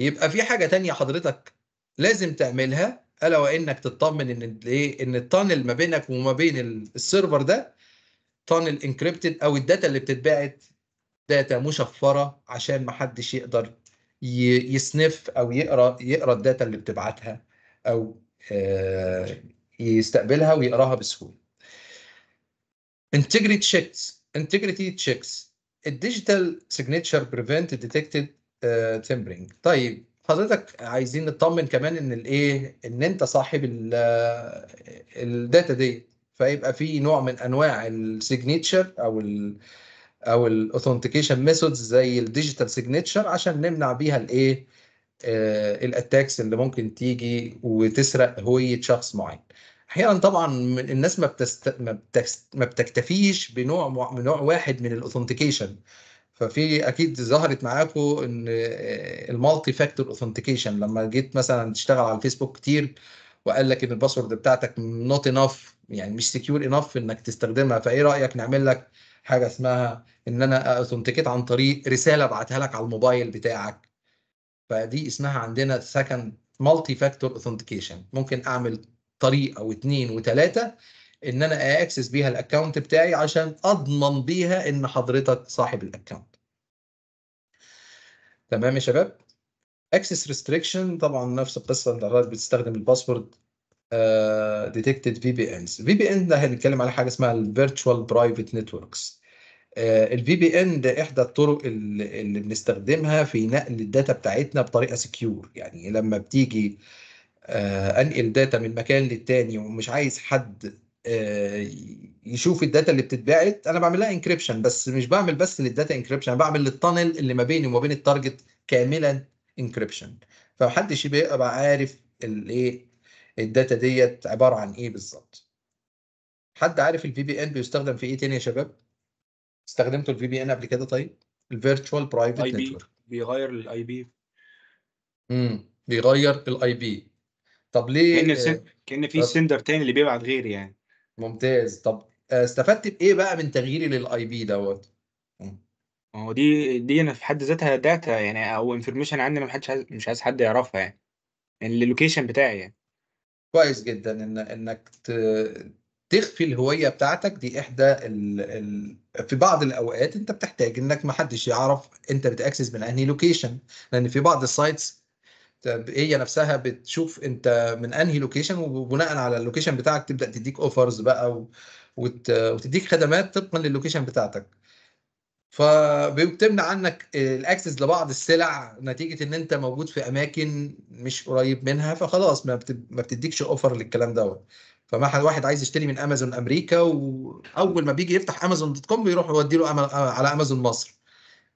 يبقى في حاجه تانية حضرتك لازم تعملها الا وانك تطمن ان ايه ان التانل ما بينك وما بين السيرفر ده تانل انكريبتد او الداتا اللي بتتبعت داتا مشفره عشان ما حدش يقدر يسنف او يقرا يقرا الداتا اللي بتبعتها او آه، يستقبلها ويقراها بسهوله integrity checks integrity checks الديجيتال سيجنتشر بريفنت ديتكتد تمبرينج طيب حضرتك عايزين نطمن كمان ان الايه ان انت صاحب الداتا آه، دي فيبقى في نوع من انواع السيجنتشر او الـ او الاوثنتيكيشن ميثودز زي الديجيتال سيجنتشر عشان نمنع بيها الايه آه، الاتاكس اللي ممكن تيجي وتسرق هويه شخص معين احيانا طبعا الناس ما بتست... ما, بتست... ما بتكتفيش بنوع نوع واحد من الاوثنتيكيشن ففي اكيد ظهرت معاكم ان آه، المالتي فاكتور اوثنتيكيشن لما جيت مثلا تشتغل على الفيسبوك كتير وقال لك ان الباسورد بتاعتك نوت انف يعني مش سكيور انف انك تستخدمها فايه رايك نعمل لك حاجه اسمها ان انا اوثنتيكيت عن طريق رساله ابعتها لك على الموبايل بتاعك فدي اسمها عندنا سكند مالتي فاكتور اوثنتيكيشن ممكن اعمل طريق او وثلاثه ان انا اكسس بيها الاكونت بتاعي عشان اضمن بيها ان حضرتك صاحب الاكونت تمام يا شباب اكسس ريستريكشن طبعا نفس القصه انت حضرتك بتستخدم الباسورد ديتكتد في بي انز في بي ان ده هنتكلم على حاجه اسمها الفيرتشوال برايفت نتوركس الفي بي ان ده احدى الطرق اللي بنستخدمها في نقل الداتا بتاعتنا بطريقه سكيور يعني لما بتيجي آه، انقل داتا من مكان للتاني ومش عايز حد آه، يشوف الداتا اللي بتتبعت انا بعمل لها انكريبشن بس مش بعمل بس للداتا انكريبشن انا بعمل للتانل اللي ما بيني وما بين التارجت كاملا انكريبشن فمحدش يبقى عارف الايه الداتا ديت عباره عن ايه بالظبط حد عارف الفي بي ان بيستخدم في ايه تاني يا شباب استخدمتوا الفي بي ان قبل كده طيب الفيرتشوال برايفت نتورك بيغير الاي بي امم بيغير الاي بي طب ليه كان سن... كان في سندر تاني اللي بيبعت غير يعني ممتاز طب آه، استفدت بايه بقى من تغييري للاي بي دوت ما هو دي دي انا في حد ذاتها داتا يعني او انفورميشن عندي ما حدش مش عايز حد يعرفها يعني اللوكيشن بتاعي يعني كويس جدا ان انك تخفي الهويه بتاعتك دي احدى ال ال في بعض الاوقات انت بتحتاج انك ما حدش يعرف انت بتاكسس من انهي لوكيشن لان في بعض السايتس هي نفسها بتشوف انت من انهي لوكيشن وبناء على اللوكيشن بتاعك تبدا تديك اوفرز بقى وتديك خدمات طبقا للوكيشن بتاعتك فبتمنع عنك الاكسس لبعض السلع نتيجه ان انت موجود في اماكن مش قريب منها فخلاص ما بتديكش اوفر للكلام دوت فما حد واحد عايز يشتري من امازون امريكا واول ما بيجي يفتح امازون دوت كوم بيروح يودي له على امازون مصر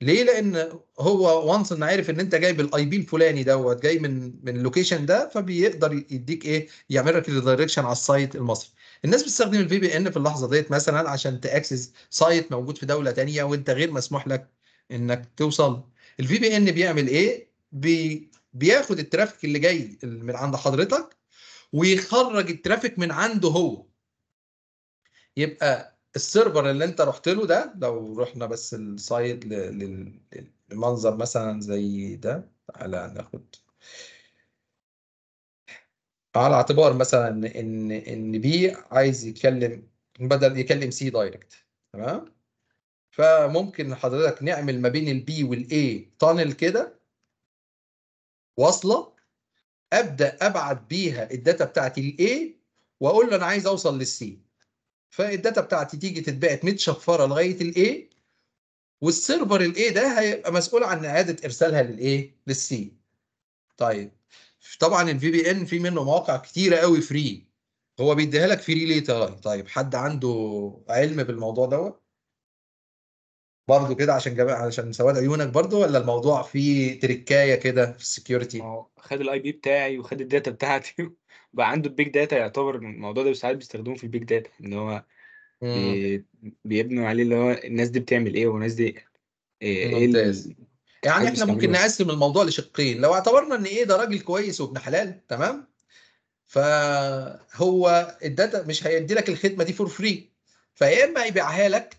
ليه لان هو وانس ان عارف ان انت جاي بالاي بي الفلاني دوت جاي من من اللوكيشن ده فبيقدر يديك ايه يعمل لك ريدايركشن على السايت المصري الناس بتستخدم الفي بي ان في اللحظه ديت مثلا عشان تاكسس سايت موجود في دوله تانية وانت غير مسموح لك انك توصل الفي بي ان بيعمل ايه بي بياخد الترافيك اللي جاي من عند حضرتك ويخرج الترافيك من عنده هو يبقى السيرفر اللي انت رحت له ده لو رحنا بس السايد للمنظر مثلا زي ده تعالى ناخد على اعتبار مثلا ان ان بي عايز يتكلم بدل يكلم سي دايركت تمام فممكن حضرتك نعمل ما بين البي والاي تانل كده واصله ابدا ابعت بيها الداتا بتاعتي A واقول له انا عايز اوصل للسي فالداتا بتاعتي تيجي تتبعت متشفره لغايه A والسيرفر A ده هيبقى مسؤول عن اعاده ارسالها للايه للسي طيب طبعا الفي بي ان في منه مواقع كتيره قوي فري هو بيديها لك فري ليه طيب حد عنده علم بالموضوع دوت برضه كده عشان جب... عشان سواد عيونك برضه ولا الموضوع فيه تركايه كده في ما السكيورتي؟ هو خد الاي بي بتاعي وخد الداتا بتاعتي بقى عنده البيج داتا يعتبر الموضوع ده ساعات بيستخدموه في البيج داتا ان هو بي- بيبنوا عليه اللي هو الناس دي بتعمل ايه والناس دي ايه إيه ممتاز يعني احنا ممكن نقسم الموضوع لشقين لو اعتبرنا ان ايه ده راجل كويس وابن حلال تمام فهو الداتا مش هيدي لك الخدمه دي فور فري فيا اما هيبيعها لك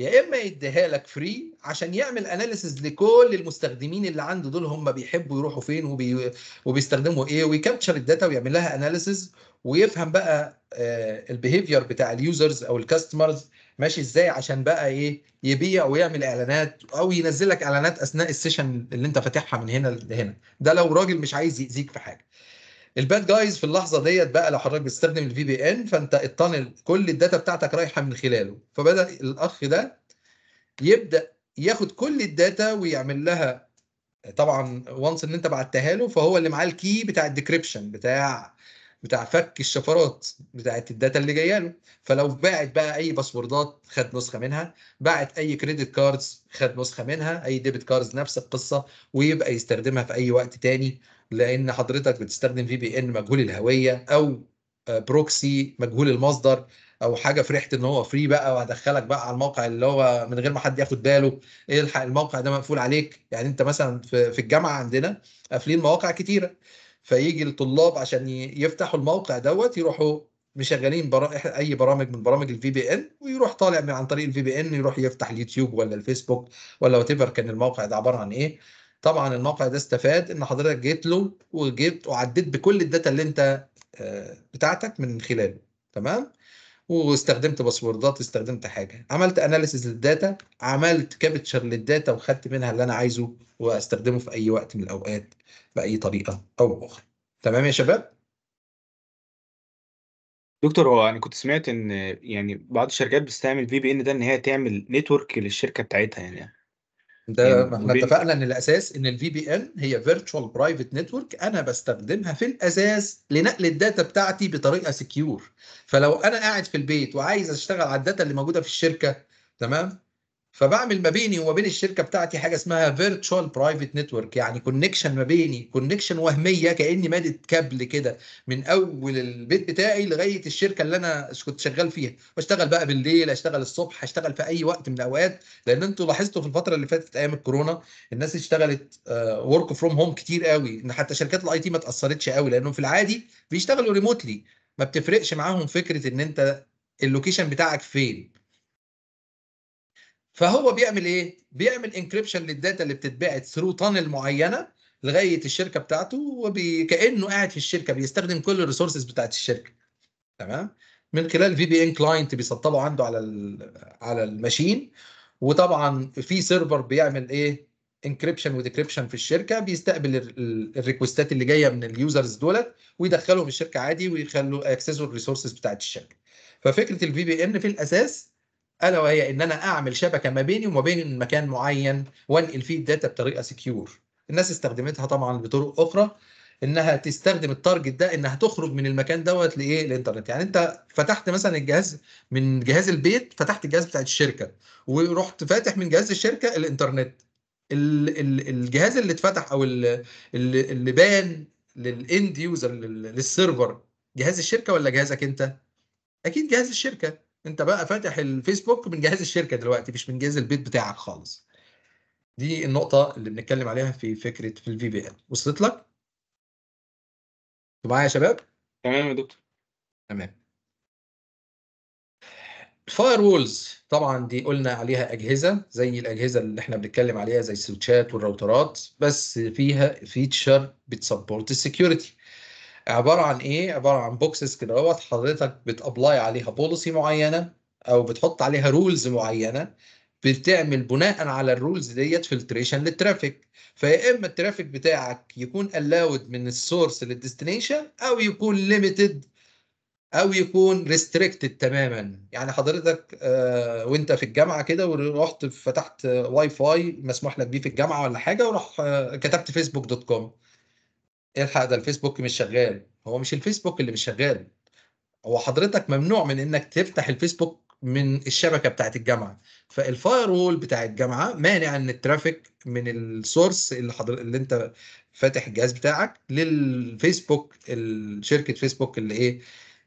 يا اما يديها لك فري عشان يعمل اناليسز لكل المستخدمين اللي عنده دول هم بيحبوا يروحوا فين وبي... وبيستخدموا ايه ويكابتشر الداتا ويعمل لها اناليسز ويفهم بقى آه، البيهيفير بتاع اليوزرز او الكاستمرز ماشي ازاي عشان بقى ايه يبيع ويعمل اعلانات او ينزل لك اعلانات اثناء السيشن اللي انت فاتحها من هنا لهنا ده لو راجل مش عايز يأذيك في حاجه الباد جايز في اللحظه ديت بقى لو حضرتك بتستخدم الفي بي ان فانت التانل كل الداتا بتاعتك رايحه من خلاله فبدا الاخ ده يبدا ياخد كل الداتا ويعمل لها طبعا وانس ان انت بعتها له فهو اللي معاه الكي بتاع الديكريبشن بتاع بتاع فك الشفرات بتاعت الداتا اللي جايه له فلو باعت بقى اي باسوردات خد نسخه منها باعت اي كريدت كاردز خد نسخه منها اي ديبت كاردز نفس القصه ويبقى يستخدمها في اي وقت تاني لان حضرتك بتستخدم في بي ان مجهول الهويه او بروكسي آه، مجهول المصدر او حاجه فرحت ان هو فري بقى وهدخلك بقى على الموقع اللي هو من غير ما حد ياخد باله الحق الموقع ده مقفول عليك يعني انت مثلا في الجامعه عندنا قافلين مواقع كتيره فيجي الطلاب عشان يفتحوا الموقع دوت يروحوا مشغلين برا... اي برامج من برامج الفي بي ان ويروح طالع من عن طريق الفي بي ان يروح يفتح اليوتيوب ولا الفيسبوك ولا وات كان الموقع ده عباره عن ايه طبعا الموقع ده استفاد ان حضرتك جيت له وجبت وعديت بكل الداتا اللي انت آه، بتاعتك من خلاله تمام واستخدمت باسوردات استخدمت حاجه عملت اناليسيز للداتا عملت كابتشر للداتا وخدت منها اللي انا عايزه واستخدمه في اي وقت من الاوقات باي طريقه او باخرى تمام يا شباب دكتور اه انا كنت سمعت ان يعني بعض الشركات بتستعمل في بي ان ده ان هي تعمل نتورك للشركه بتاعتها يعني ده احنا اتفقنا ان الاساس ان الفي بي ان هي فيرتشوال برايفت نتورك انا بستخدمها في الاساس لنقل الداتا بتاعتي بطريقه سكيور فلو انا قاعد في البيت وعايز اشتغل على الداتا اللي موجوده في الشركه تمام فبعمل ما بيني وما بين الشركه بتاعتي حاجه اسمها فيرتشوال برايفت نتورك يعني كونكشن ما بيني كونكشن وهميه كاني مادة كابل كده من اول البيت بتاعي لغايه الشركه اللي انا كنت شغال فيها بشتغل بقى بالليل اشتغل الصبح اشتغل في اي وقت من الاوقات لان انتوا لاحظتوا في الفتره اللي فاتت ايام الكورونا الناس اشتغلت ورك فروم هوم كتير قوي ان حتى شركات الاي تي ما اتاثرتش قوي لانهم في العادي بيشتغلوا ريموتلي ما بتفرقش معاهم فكره ان انت اللوكيشن بتاعك فين فهو بيعمل ايه؟ بيعمل انكريبشن للداتا اللي بتتبعت ثرو تانل معينه لغايه الشركه بتاعته وكانه قاعد في الشركه بيستخدم كل الريسورسز بتاعت الشركه تمام؟ من خلال في بي ان كلاينت بيسطبه عنده على على الماشين وطبعا في سيرفر بيعمل ايه؟ انكريبشن وديكريبشن في الشركه بيستقبل الريكوستات اللي جايه من اليوزرز دولت ويدخلهم الشركه عادي ويخلوا اكسسوا الريسورسز بتاعت الشركه. ففكره الفي بي ان في الاساس الا وهي ان انا اعمل شبكه ما بيني وما بين مكان معين وانقل فيه الداتا بطريقه سكيور الناس استخدمتها طبعا بطرق اخرى انها تستخدم التارجت ده انها تخرج من المكان دوت لايه الانترنت يعني انت فتحت مثلا الجهاز من جهاز البيت فتحت الجهاز بتاع الشركه ورحت فاتح من جهاز الشركه الانترنت الجهاز اللي اتفتح او اللي بان للاند يوزر للسيرفر جهاز الشركه ولا جهازك انت اكيد جهاز الشركه انت بقى فاتح الفيسبوك من جهاز الشركه دلوقتي مش من جهاز البيت بتاعك خالص دي النقطه اللي بنتكلم عليها في فكره في الفي بي ان وصلت لك معايا يا شباب تمام يا دكتور تمام الفاير وولز طبعا دي قلنا عليها اجهزه زي الاجهزه اللي احنا بنتكلم عليها زي السويتشات والراوترات بس فيها فيتشر بتسبورت السكيورتي عباره عن ايه عباره عن بوكسز كده اهوت حضرتك بتابلاي عليها بوليسي معينه او بتحط عليها رولز معينه بتعمل بناء على الرولز ديت فلتريشن للترافيك فيا اما الترافيك بتاعك يكون الاود من السورس للديستنيشن او يكون ليميتد او يكون ريستريكتد تماما يعني حضرتك آه، وانت في الجامعه كده ورحت فتحت واي فاي مسموح لك بيه في الجامعه ولا حاجه وراح آه، كتبت فيسبوك دوت كوم الحق ده الفيسبوك مش شغال هو مش الفيسبوك اللي مش شغال هو حضرتك ممنوع من انك تفتح الفيسبوك من الشبكه بتاعت الجامعه فالفاير وول بتاع الجامعه مانع ان الترافيك من السورس اللي حضر... اللي انت فاتح الجهاز بتاعك للفيسبوك شركه فيسبوك اللي ايه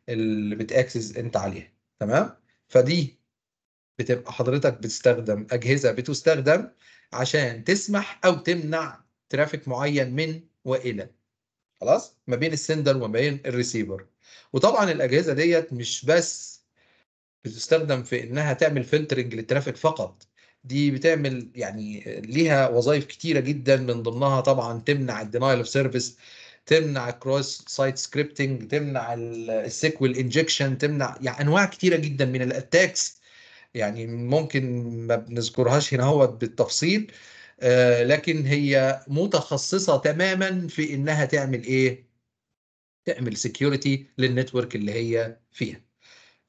اللي بتاكسس انت عليها تمام فدي بتبقى حضرتك بتستخدم اجهزه بتستخدم عشان تسمح او تمنع ترافيك معين من والى خلاص ما بين السندر وما بين الريسيفر وطبعا الاجهزه ديت مش بس بتستخدم في انها تعمل فلترنج للترافيك فقط دي بتعمل يعني ليها وظائف كتيره جدا من ضمنها طبعا تمنع الدينايل اوف سيرفيس تمنع الكروس سايت سكريبتنج تمنع السيكوال انجكشن تمنع يعني انواع كتيره جدا من الاتاكس يعني ممكن ما بنذكرهاش هنا هو بالتفصيل آه، لكن هي متخصصه تماما في انها تعمل ايه تعمل سيكيورتي للنتورك اللي هي فيها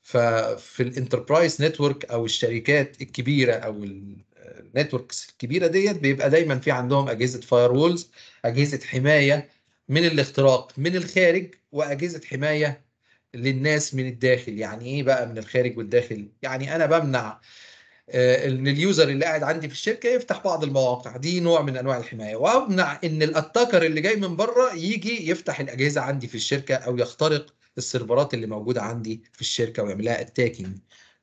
ففي الانتربرايز نتورك او الشركات الكبيره او النتوركس الكبيره ديت بيبقى دايما في عندهم اجهزه فاير وولز اجهزه حمايه من الاختراق من الخارج واجهزه حمايه للناس من الداخل يعني ايه بقى من الخارج والداخل يعني انا بمنع آه، ان اليوزر اللي قاعد عندي في الشركه يفتح بعض المواقع دي نوع من انواع الحمايه وامنع ان الاتاكر اللي جاي من بره يجي يفتح الاجهزه عندي في الشركه او يخترق السيرفرات اللي موجوده عندي في الشركه ويعملها اتاكينج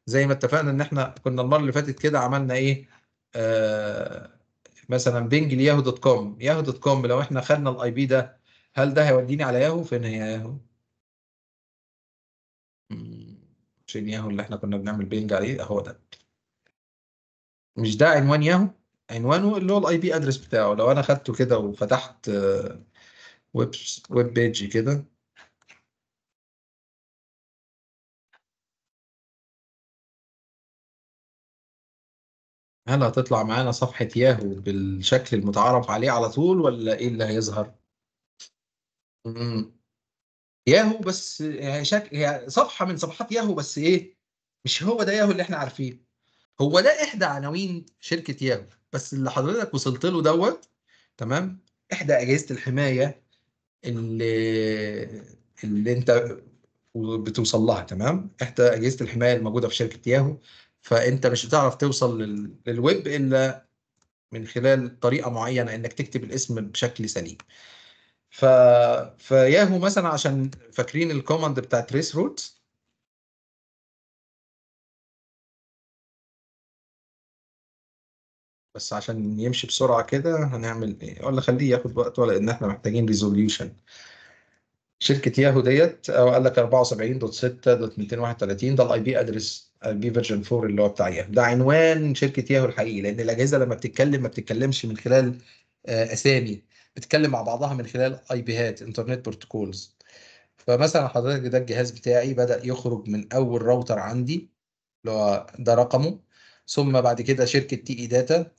زي ما اتفقنا ان احنا كنا المره اللي فاتت كده عملنا ايه آه مثلا بنج لياهو دوت كوم ياهو دوت كوم لو احنا خدنا الاي بي ده هل ده هيوديني على ياهو فين هي ياهو مش ياهو اللي احنا كنا بنعمل بينج عليه اهو ده مش ده عنوان ياهو عنوانه اللي هو الاي بي ادرس بتاعه لو انا خدته كده وفتحت ويب ويب بيج كده هل هتطلع معانا صفحة ياهو بالشكل المتعارف عليه على طول ولا ايه اللي هيظهر؟ ياهو بس يعني شك... هي صفحة من صفحات ياهو بس ايه؟ مش هو ده ياهو اللي احنا عارفينه هو ده إحدى عناوين شركة ياهو بس اللي حضرتك وصلت له دوت تمام إحدى أجهزة الحماية اللي اللي أنت بتوصل لها تمام إحدى أجهزة الحماية الموجودة في شركة ياهو فأنت مش هتعرف توصل للويب إلا من خلال طريقة معينة إنك تكتب الاسم بشكل سليم ف... فياهو مثلا عشان فاكرين الكوماند بتاع تريس روت بس عشان يمشي بسرعة كده هنعمل إيه ولا خليه ياخد وقت ولا إن إحنا محتاجين ريزوليوشن شركة ياهو ديت قال لك 74.6.231 ده الاي بي ادرس الاي بي فيرجن 4 اللي هو بتاع ياهو ده عنوان شركة ياهو الحقيقي لأن الأجهزة لما بتتكلم ما بتتكلمش من خلال آه، أسامي بتتكلم مع بعضها من خلال اي بيهات انترنت بروتوكولز فمثلا حضرتك ده الجهاز بتاعي بدأ يخرج من أول راوتر عندي اللي هو ده رقمه ثم بعد كده شركة تي اي داتا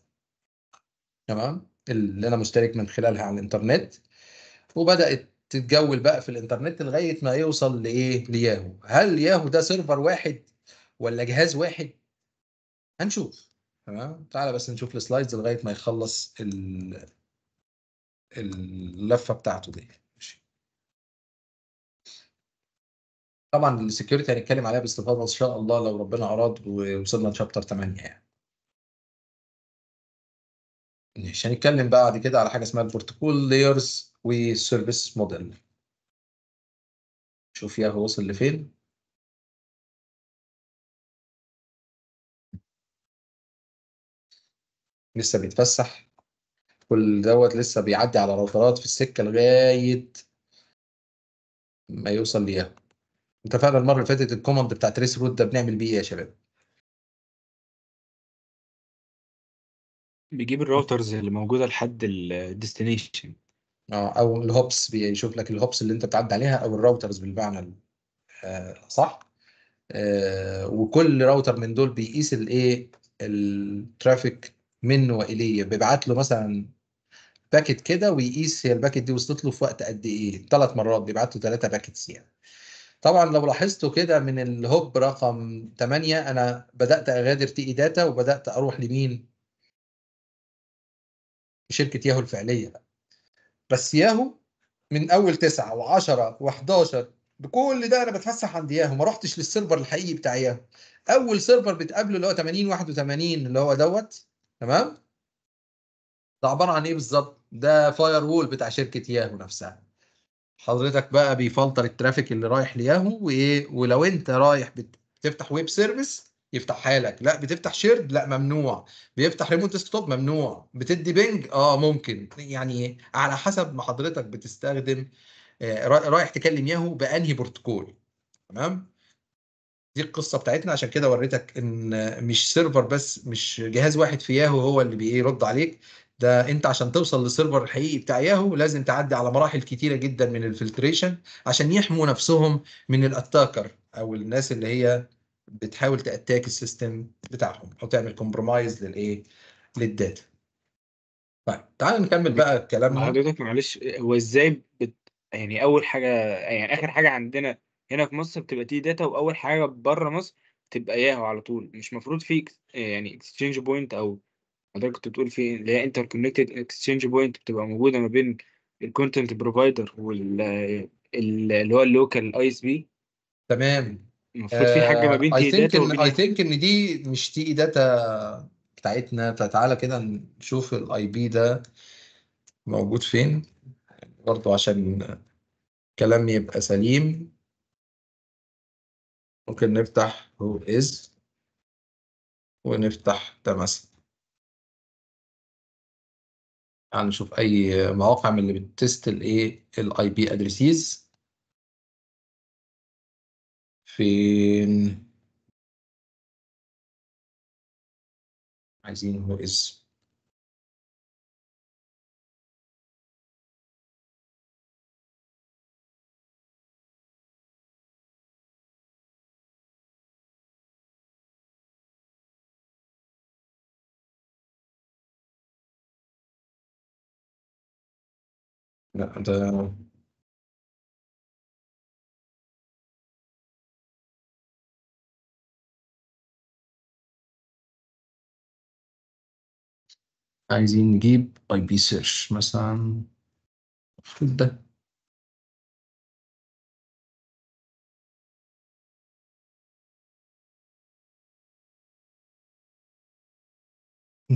تمام اللي انا مشترك من خلالها على الانترنت وبدات تتجول بقى في الانترنت لغايه ما يوصل لايه لياهو هل ياهو ده سيرفر واحد ولا جهاز واحد هنشوف تمام تعالى بس نشوف السلايدز لغايه ما يخلص اللفه بتاعته دي طبعا السكيورتي هنتكلم عليها باستفاضه ان شاء الله لو ربنا اراد ووصلنا لشابتر 8 يعني ماشي هنتكلم بقى بعد كده على حاجه اسمها البروتوكول لايرز والسيرفيس موديل شوف ياهو وصل لفين لسه بيتفسح كل دوت لسه بيعدي على راوترات في السكه لغايه ما يوصل لياهو اتفقنا المره اللي فاتت الكوماند بتاعت ريس رود ده بنعمل بيه ايه يا شباب بيجيب الراوترز اللي موجوده لحد الديستنيشن اه او الهوبس بيشوف لك الهوبس اللي انت بتعدي عليها او الراوترز بالمعنى آه، صح آه وكل راوتر من دول بيقيس الايه الترافيك منه واليه بيبعت له مثلا باكت كده ويقيس هي الباكت دي وصلت له في وقت قد ايه ثلاث مرات بيبعت له ثلاثه باكتس يعني طبعا لو لاحظتوا كده من الهوب رقم 8 انا بدات اغادر تي اي داتا وبدات اروح لمين شركه ياهو الفعليه بقى. بس ياهو من اول 9 و10 و11 بكل ده انا بتفسح عند ياهو ما رحتش للسيرفر الحقيقي بتاع ياهو اول سيرفر بتقابله اللي هو 80 81 اللي هو دوت تمام ده عباره عن ايه بالظبط ده فاير وول بتاع شركه ياهو نفسها حضرتك بقى بيفلتر الترافيك اللي رايح لياهو وايه ولو انت رايح بتفتح ويب سيرفيس يفتحها لك لا بتفتح شيرد لا ممنوع بيفتح ريموت ديسكتوب ممنوع بتدي بنج اه ممكن يعني على حسب ما حضرتك بتستخدم آه، رايح تكلم ياهو بانهي بروتوكول تمام دي القصه بتاعتنا عشان كده وريتك ان مش سيرفر بس مش جهاز واحد في ياهو هو اللي بيرد عليك ده انت عشان توصل للسيرفر الحقيقي بتاع ياهو لازم تعدي على مراحل كتيره جدا من الفلتريشن عشان يحموا نفسهم من الاتاكر او الناس اللي هي بتحاول تاتاك السيستم بتاعهم او تعمل كومبرومايز للايه للداتا طيب تعال نكمل بقى كلامنا حضرتك معلش هو ازاي بت... يعني اول حاجه يعني اخر حاجه عندنا هنا في مصر بتبقى تي داتا واول حاجه بره مصر تبقى ياهو على طول مش مفروض في يعني اكستشينج بوينت او حضرتك كنت بتقول في اللي هي انتر كونكتد اكستشينج بوينت بتبقى موجوده ما بين الكونتنت بروفايدر وال اللي هو اللوكال اي اس بي تمام المفروض في حاجه ما آه، بين تي داتا اي ثينك ان دي مش تي داتا بتاعتنا فتعالى كده نشوف الاي بي ده موجود فين برضو عشان الكلام يبقى سليم ممكن نفتح هو از ونفتح ده مثلا هنشوف يعني اي مواقع من اللي بتست الايه الاي بي ادريسز فين عايزينه اسم لا ده عايزين نجيب اي بي سيرش مثلا افرض ده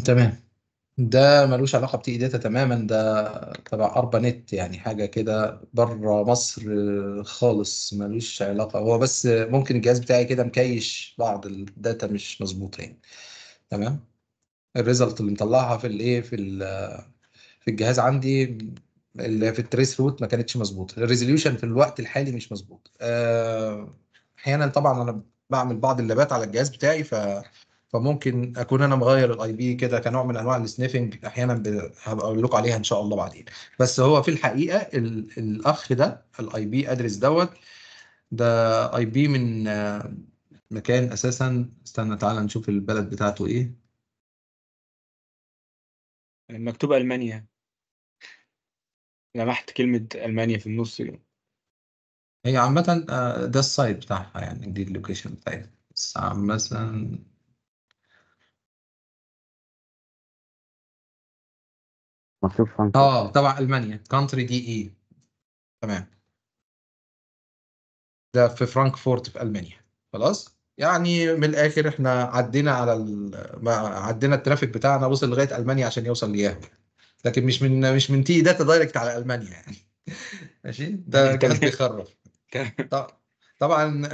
تمام ده ملوش علاقة بتي داتا e تماما ده تبع أربا نت يعني حاجة كده بره مصر خالص ملوش علاقة هو بس ممكن الجهاز بتاعي كده مكيش بعض الداتا مش مظبوطة يعني تمام الريزلت اللي مطلعها في الايه في في الجهاز عندي اللي في التريس روت ما كانتش مظبوطه الريزوليوشن في الوقت الحالي مش مظبوط آه، احيانا طبعا انا بعمل بعض اللابات على الجهاز بتاعي ف فممكن اكون انا مغير الاي بي كده كنوع من انواع السنيفنج احيانا هبقى اقول لكم عليها ان شاء الله بعدين بس هو في الحقيقه الاخ ده الاي بي ادرس دوت ده اي بي من آه، مكان اساسا استنى تعالى نشوف البلد بتاعته ايه مكتوب ألمانيا لمحت كلمة ألمانيا في النص كده هي عامة آه، ده السايت بتاعها يعني دي اللوكيشن بتاعتها بس عامة مكتوب اه تبع ألمانيا كونتري دي اي تمام ده في فرانكفورت في ألمانيا خلاص يعني من الاخر احنا عدينا على ال... عدينا الترافيك بتاعنا وصل لغايه المانيا عشان يوصل لياهو لكن مش من مش من تي داتا دايركت على المانيا يعني ماشي ده كان بيخرف طبعا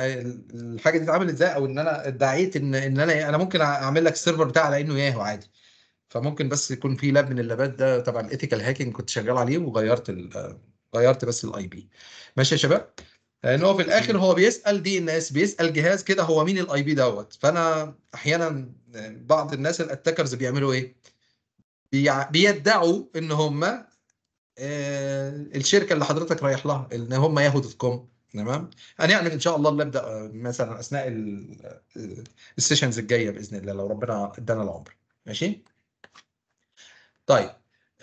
الحاجه دي اتعملت ازاي او ان انا ادعيت ان ان انا إيه؟ انا ممكن اعمل لك السيرفر بتاعي على انه ياهو عادي فممكن بس يكون في لاب من اللابات ده طبعا ايثيكال هاكينج كنت شغال عليه وغيرت غيرت بس الاي بي ماشي يا شباب لان آه، هو في الاخر هو بيسال دي ان اس بيسال جهاز كده هو مين الاي بي دوت فانا احيانا آه، بعض الناس الاتاكرز بيعملوا ايه؟ بيدعوا ان هم آه، الشركه اللي حضرتك رايح لها ان هم ياهو دوت كوم تمام هنعمل ان شاء الله نبدا مثلا اثناء السيشنز الجايه باذن الله لو ربنا ادانا العمر ماشي طيب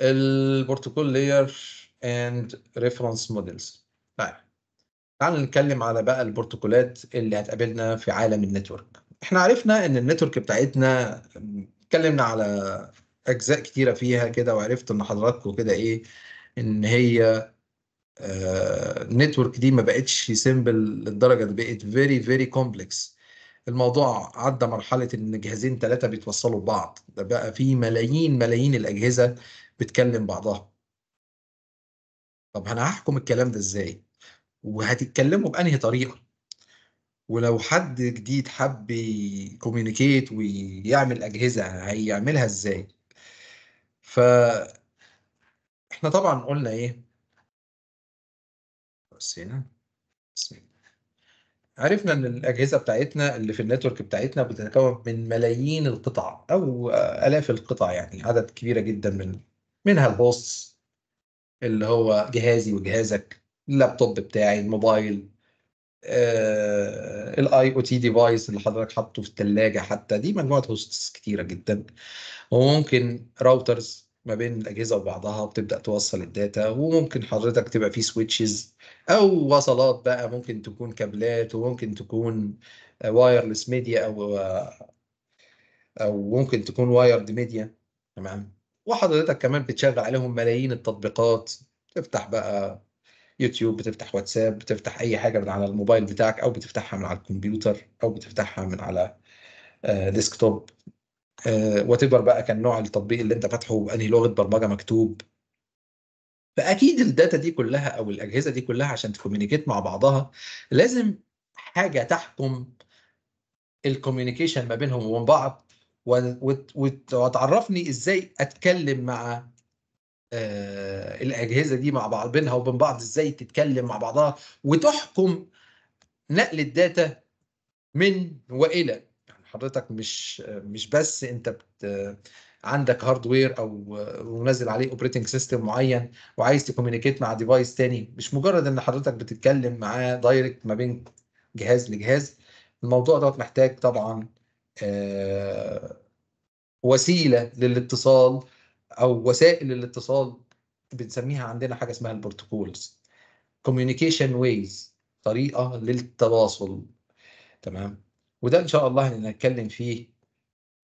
البروتوكول لاير اند ريفرنس موديلز طيب تعال نتكلم على بقى البروتوكولات اللي هتقابلنا في عالم النتورك احنا عرفنا ان النتورك بتاعتنا اتكلمنا على اجزاء كتيره فيها كده وعرفت ان حضراتكم كده ايه ان هي آه، النتورك دي ما بقتش سيمبل للدرجه دي بقت فيري فيري كومبلكس الموضوع عدى مرحله ان جهازين ثلاثه بيتوصلوا ببعض ده بقى في ملايين ملايين الاجهزه بتكلم بعضها طب انا هحكم الكلام ده ازاي وهتتكلموا بأنهي طريقة ولو حد جديد حب كوميونيكيت ويعمل أجهزة هيعملها إزاي ف احنا طبعا قلنا ايه بس هنا بسم الله عرفنا ان الاجهزه بتاعتنا اللي في النتورك بتاعتنا بتتكون من ملايين القطع او الاف القطع يعني عدد كبيره جدا من منها البوست اللي هو جهازي وجهازك اللابتوب بتاعي الموبايل آه، الاي او تي ديفايس اللي حضرتك حاطه في الثلاجه حتى دي مجموعه هوستس كتيره جدا وممكن راوترز ما بين الاجهزه وبعضها وبتبدا توصل الداتا وممكن حضرتك تبقى في سويتشز او وصلات بقى ممكن تكون كابلات وممكن تكون وايرلس ميديا او او ممكن تكون وايرد ميديا تمام وحضرتك كمان بتشغل عليهم ملايين التطبيقات تفتح بقى يوتيوب بتفتح واتساب بتفتح اي حاجه من على الموبايل بتاعك او بتفتحها من على الكمبيوتر او بتفتحها من على آه، ديسكتوب وات آه، ايفر بقى كان نوع التطبيق اللي انت فاتحه وانهي لغه برمجه مكتوب فاكيد الداتا دي كلها او الاجهزه دي كلها عشان تكومينيكيت مع بعضها لازم حاجه تحكم الكوميونيكيشن ما بينهم وبين بعض وتعرفني ازاي اتكلم مع آه، الاجهزه دي مع بعض بينها وبين بعض ازاي تتكلم مع بعضها وتحكم نقل الداتا من والى يعني حضرتك مش مش بس انت بت عندك هاردوير او ونازل عليه اوبريتنج سيستم معين وعايز تكومينيكيت مع ديفايس تاني مش مجرد ان حضرتك بتتكلم معاه دايركت ما بين جهاز لجهاز الموضوع دوت محتاج طبعا آه، وسيله للاتصال او وسائل الاتصال بنسميها عندنا حاجه اسمها البروتوكولز communication ways طريقه للتواصل تمام وده ان شاء الله هنتكلم فيه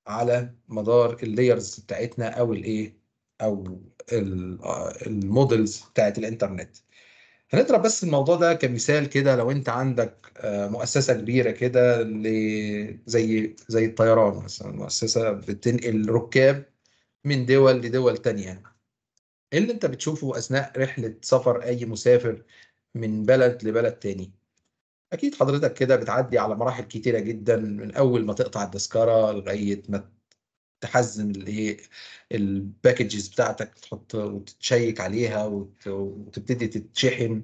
على مدار اللايرز بتاعتنا او الايه او المودلز بتاعت الانترنت هنضرب بس الموضوع ده كمثال كده لو انت عندك آه، مؤسسه كبيره كده زي زي الطيران مثلا مؤسسه بتنقل ركاب من دول لدول تانية ايه اللي انت بتشوفه اثناء رحلة سفر اي مسافر من بلد لبلد تاني اكيد حضرتك كده بتعدي على مراحل كتيرة جدا من اول ما تقطع التذكرة لغاية ما تحزن الايه الباكجز بتاعتك تحط وتتشيك عليها وتبتدي تتشحن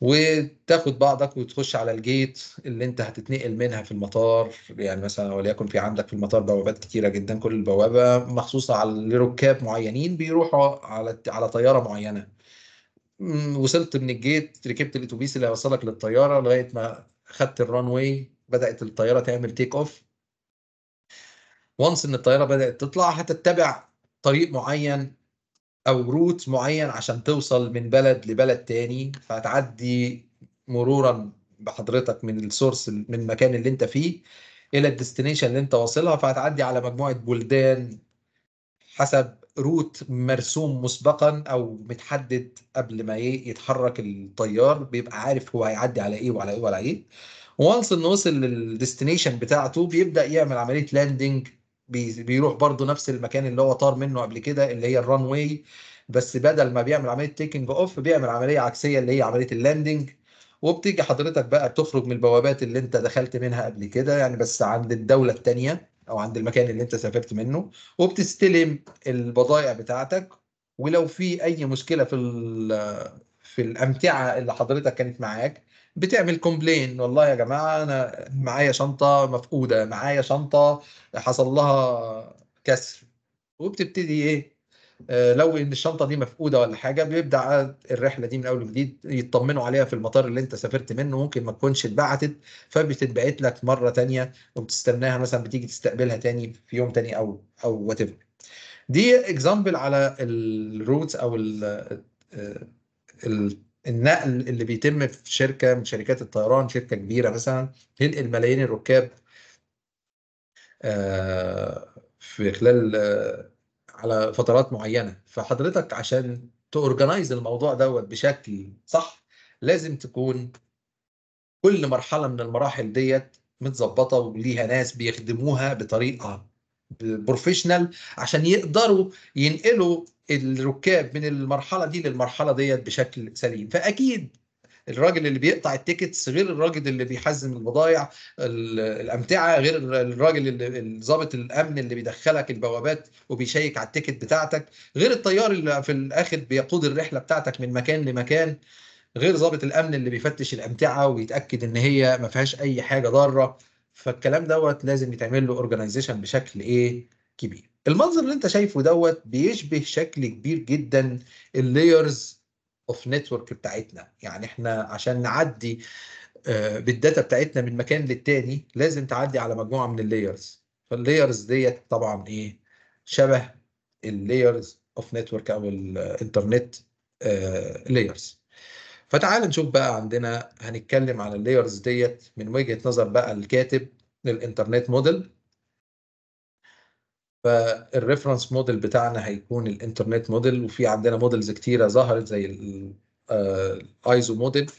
وتاخد بعضك وتخش على الجيت اللي انت هتتنقل منها في المطار يعني مثلا وليكن في عندك في المطار بوابات كتيره جدا كل البوابه مخصوصه على لركاب معينين بيروحوا على على طياره معينه وصلت من الجيت ركبت الاتوبيس اللي هيوصلك للطياره لغايه ما خدت الران واي بدات الطياره تعمل تيك اوف وانس ان الطياره بدات تطلع هتتبع طريق معين او روت معين عشان توصل من بلد لبلد تاني فهتعدي مرورا بحضرتك من السورس من المكان اللي انت فيه الى الديستنيشن اللي انت واصلها فهتعدي على مجموعه بلدان حسب روت مرسوم مسبقا او متحدد قبل ما إيه يتحرك الطيار بيبقى عارف هو هيعدي على ايه وعلى ايه وعلى ايه وانس انه وصل للديستنيشن بتاعته بيبدا يعمل عمليه لاندنج بيروح برضه نفس المكان اللي هو طار منه قبل كده اللي هي الران واي بس بدل ما بيعمل عمليه تيكنج اوف بيعمل عمليه عكسيه اللي هي عمليه اللاندنج وبتيجي حضرتك بقى تخرج من البوابات اللي انت دخلت منها قبل كده يعني بس عند الدوله الثانيه او عند المكان اللي انت سافرت منه وبتستلم البضائع بتاعتك ولو في اي مشكله في في الامتعه اللي حضرتك كانت معاك بتعمل كومبلين والله يا جماعه انا معايا شنطه مفقوده معايا شنطه حصل لها كسر وبتبتدي ايه آه، لو ان الشنطه دي مفقوده ولا حاجه بيبدا الرحله دي من اول وجديد يطمنوا عليها في المطار اللي انت سافرت منه ممكن ما تكونش اتبعتت فبتتبعت لك مره تانية وبتستناها مثلا بتيجي تستقبلها تاني في يوم تاني او او وات دي اكزامبل على الروتس او ال آه، النقل اللي بيتم في شركه من شركات الطيران شركه كبيره مثلا ينقل ملايين الركاب آه، في خلال آه، على فترات معينه فحضرتك عشان تورجنايز الموضوع دوت بشكل صح لازم تكون كل مرحله من المراحل ديت متظبطه وليها ناس بيخدموها بطريقه البروفيشنال عشان يقدروا ينقلوا الركاب من المرحله دي للمرحله ديت بشكل سليم فاكيد الراجل اللي بيقطع التيكتس غير الراجل اللي بيحزم البضائع الامتعه غير الراجل اللي ظابط الامن اللي بيدخلك البوابات وبيشيك على التيكت بتاعتك غير الطيار اللي في الاخر بيقود الرحله بتاعتك من مكان لمكان غير ظابط الامن اللي بيفتش الامتعه ويتاكد ان هي ما فيهاش اي حاجه ضاره فالكلام دوت لازم يتعمل له اورجانيزيشن بشكل ايه كبير المنظر اللي انت شايفه دوت بيشبه شكل كبير جدا اللايرز اوف نتورك بتاعتنا يعني احنا عشان نعدي آه، بالداتا بتاعتنا من مكان للتاني لازم تعدي على مجموعه من اللايرز فاللايرز ديت طبعا ايه شبه اللايرز اوف نتورك او الانترنت آه، لايرز فتعال نشوف بقى عندنا هنتكلم على اللايرز ديت من وجهة نظر بقى الكاتب للانترنت موديل فالريفرنس موديل بتاعنا هيكون الانترنت موديل وفي عندنا موديلز كتيرة ظهرت زي الايزو آه، موديل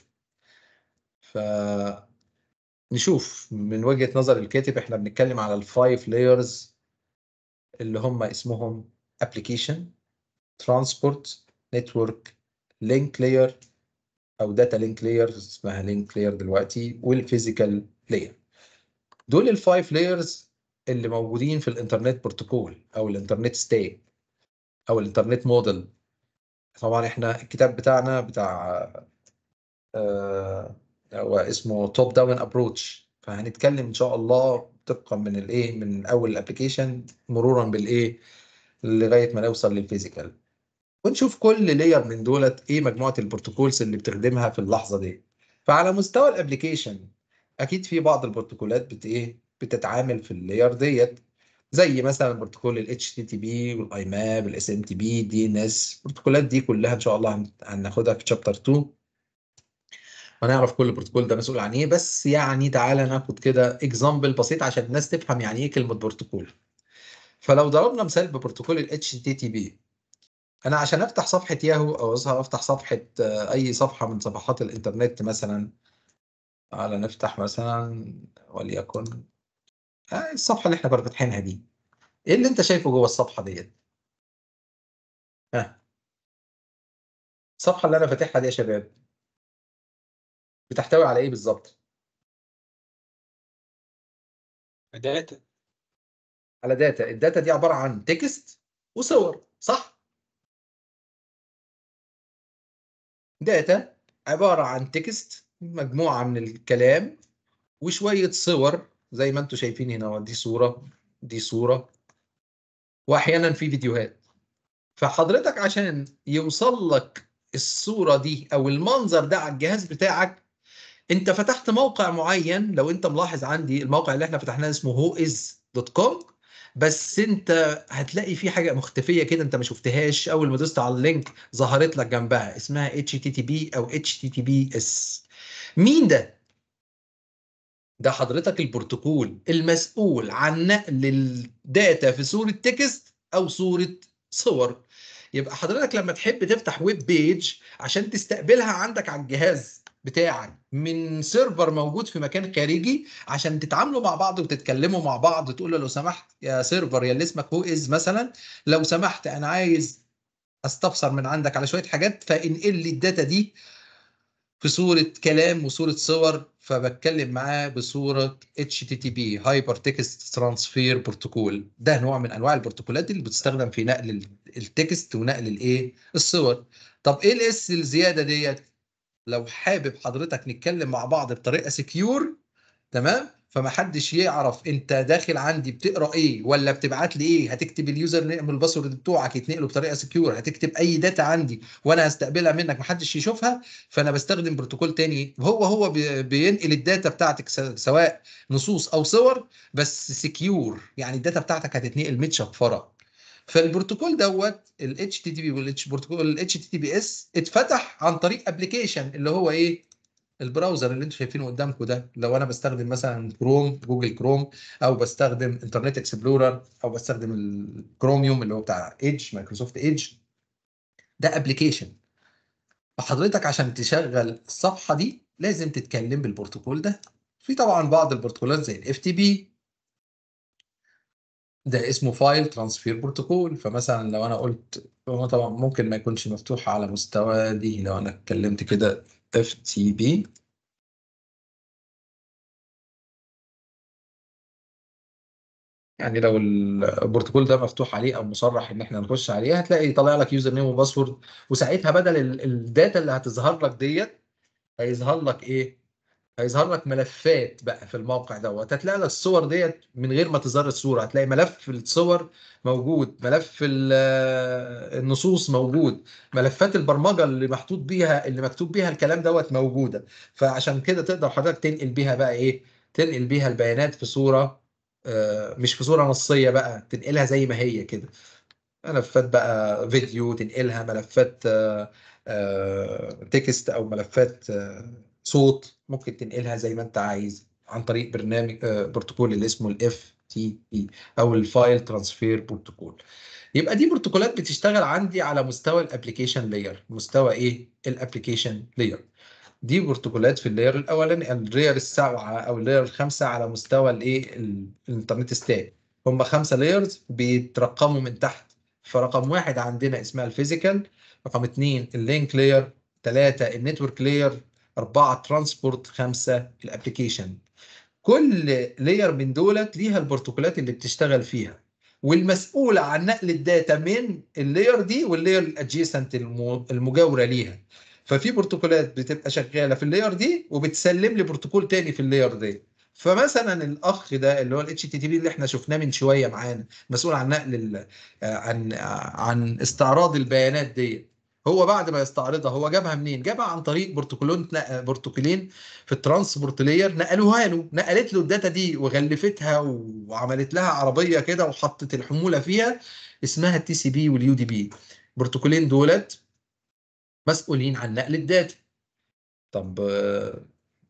نشوف من وجهة نظر الكاتب احنا بنتكلم على الفايف لايرز اللي هم اسمهم application transport network link layer او داتا لينك لاير اسمها لينك لاير دلوقتي والفيزيكال لاير دول الفايف لايرز اللي موجودين في الانترنت بروتوكول او الانترنت ستاك او الانترنت موديل طبعا احنا الكتاب بتاعنا بتاع آه هو اسمه توب داون ابروتش فهنتكلم ان شاء الله طبقا من الايه من اول الابلكيشن مرورا بالايه لغايه ما نوصل للفيزيكال ونشوف كل لاير من دولت ايه مجموعه البروتوكولز اللي بتخدمها في اللحظه دي فعلى مستوى الابلكيشن اكيد في بعض البروتوكولات بت ايه بتتعامل في اللاير ديت زي مثلا بروتوكول ال بي والاي ماب الاس ام تي بي دي ان اس البروتوكولات دي كلها ان شاء الله هناخدها في شابتر 2 هنعرف كل بروتوكول ده مسؤول عن ايه بس يعني تعالى ناخد كده اكزامبل بسيط عشان الناس تفهم يعني ايه كلمه بروتوكول فلو ضربنا مثال ببروتوكول ال بي انا عشان افتح صفحه ياهو او افتح صفحه آه، اي صفحه من صفحات الانترنت مثلا على نفتح مثلا وليكن آه، الصفحه اللي احنا كنا فاتحينها دي ايه اللي انت شايفه جوه الصفحه ديت ها الصفحه اللي انا فاتحها دي يا شباب بتحتوي على ايه بالظبط داتا على داتا الداتا دي عباره عن تكست وصور صح داتا عباره عن تكست مجموعه من الكلام وشويه صور زي ما انتم شايفين هنا دي صوره دي صوره واحيانا في فيديوهات فحضرتك عشان يوصل لك الصوره دي او المنظر ده على الجهاز بتاعك انت فتحت موقع معين لو انت ملاحظ عندي الموقع اللي احنا فتحناه اسمه هو از دوت كوم بس انت هتلاقي في حاجه مختفيه كده انت ما شفتهاش اول ما دوست على اللينك ظهرت لك جنبها اسمها اتش تي تي بي او اتش تي تي بي اس مين ده ده حضرتك البروتوكول المسؤول عن نقل الداتا في صوره تكست او صوره صور يبقى حضرتك لما تحب تفتح ويب بيج عشان تستقبلها عندك على الجهاز بتاعك من سيرفر موجود في مكان خارجي عشان تتعاملوا مع بعض وتتكلموا مع بعض تقول له لو سمحت يا سيرفر يا اللي اسمك هو از مثلا لو سمحت انا عايز استفسر من عندك على شويه حاجات فانقل لي الداتا دي في صوره كلام وصوره صور فبتكلم معاه بصوره اتش تي تي بي هايبر تكست ترانسفير بروتوكول ده نوع من انواع البروتوكولات اللي بتستخدم في نقل التكست ونقل الايه الصور طب ايه الاس الزياده ديت لو حابب حضرتك نتكلم مع بعض بطريقه سكيور تمام فمحدش يعرف انت داخل عندي بتقرا ايه ولا بتبعت لي ايه هتكتب اليوزر نيم والباسورد بتوعك يتنقلوا بطريقه سكيور هتكتب اي داتا عندي وانا هستقبلها منك محدش يشوفها فانا بستخدم بروتوكول تاني هو هو بينقل الداتا بتاعتك سواء نصوص او صور بس سكيور يعني الداتا بتاعتك هتتنقل متشفره فالبروتوكول دوت ال HTTP وال بروتوكول ال HTTPS اتفتح عن طريق ابلكيشن اللي هو ايه البراوزر اللي انتم شايفينه قدامكم ده لو انا بستخدم مثلا كروم جوجل كروم او بستخدم انترنت اكسبلورر او بستخدم الكروميوم اللي هو بتاع ايدج مايكروسوفت ايدج ده ابلكيشن فحضرتك عشان تشغل الصفحه دي لازم تتكلم بالبروتوكول ده في طبعا بعض البروتوكولات زي الاف تي بي ده اسمه فايل ترانسفير بروتوكول فمثلا لو انا قلت هو طبعا ممكن ما يكونش مفتوح على مستوى دي لو انا اتكلمت كده اف تي بي يعني لو البروتوكول ده مفتوح عليه او مصرح ان احنا نخش عليه هتلاقي طالع لك يوزر نيم وباسورد وساعتها بدل الداتا اللي هتظهر لك ديت هيظهر لك ايه هيظهر لك ملفات بقى في الموقع دوت هتلاقي لك الصور ديت من غير ما تظهر الصوره هتلاقي ملف الصور موجود ملف النصوص موجود ملفات البرمجه اللي محطوط بيها اللي مكتوب بيها الكلام دوت موجوده فعشان كده تقدر حضرتك تنقل بيها بقى ايه تنقل بيها البيانات في صوره آه، مش في صوره نصيه بقى تنقلها زي ما هي كده ملفات بقى فيديو تنقلها ملفات آه، آه، تكست او ملفات صوت ممكن تنقلها زي ما انت عايز عن طريق برنامج آه، بروتوكول اللي اسمه الاف تي بي او الفايل ترانسفير بروتوكول يبقى دي بروتوكولات بتشتغل عندي على مستوى الابلكيشن لاير مستوى ايه الابلكيشن لاير دي بروتوكولات في اللاير الاولاني اللاير السبعه او اللاير الخمسه على مستوى الايه الانترنت ستاك هم خمسه لايرز بيترقموا من تحت فرقم واحد عندنا اسمها الفيزيكال رقم اثنين اللينك لاير ثلاثه النتورك لاير أربعة ترانسبورت خمسة الأبليكيشن كل لاير من دولت ليها البروتوكولات اللي بتشتغل فيها والمسؤولة عن نقل الداتا من اللاير دي واللاير الادجيسنت المجاورة ليها ففي بروتوكولات بتبقى شغالة في اللاير دي وبتسلم لي بروتوكول تاني في اللاير دي فمثلا الاخ ده اللي هو الاتش تي تي بي اللي احنا شفناه من شويه معانا مسؤول عن نقل عن عن استعراض البيانات ديت هو بعد ما يستعرضها هو جابها منين؟ جابها عن طريق بروتوكولين بروتوكولين في الترانسبورت لاير نقلوها له نقلت له الداتا دي وغلفتها وعملت لها عربيه كده وحطت الحموله فيها اسمها التي سي بي واليو دي بي البروتوكولين دولت مسؤولين عن نقل الداتا طب انا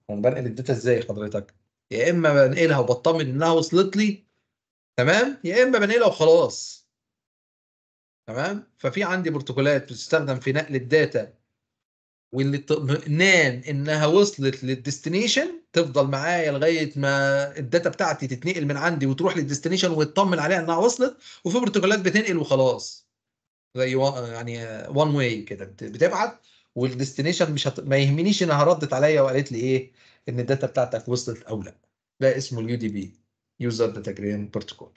آه، بنقل الداتا ازاي حضرتك؟ يا اما بنقلها وبطمن انها وصلت لي تمام يا اما بنقلها وخلاص تمام ففي عندي بروتوكولات بتستخدم في نقل الداتا واللي اطمئنان انها وصلت للديستنيشن تفضل معايا لغايه ما الداتا بتاعتي تتنقل من عندي وتروح للديستنيشن ويطمن عليها انها وصلت وفي بروتوكولات بتنقل وخلاص زي يعني وان واي كده بتبعت والديستنيشن مش هت... ما يهمنيش انها ردت عليا وقالت لي ايه ان الداتا بتاعتك وصلت او لا ده اسمه اليو دي بي يوزر داتا جرين بروتوكول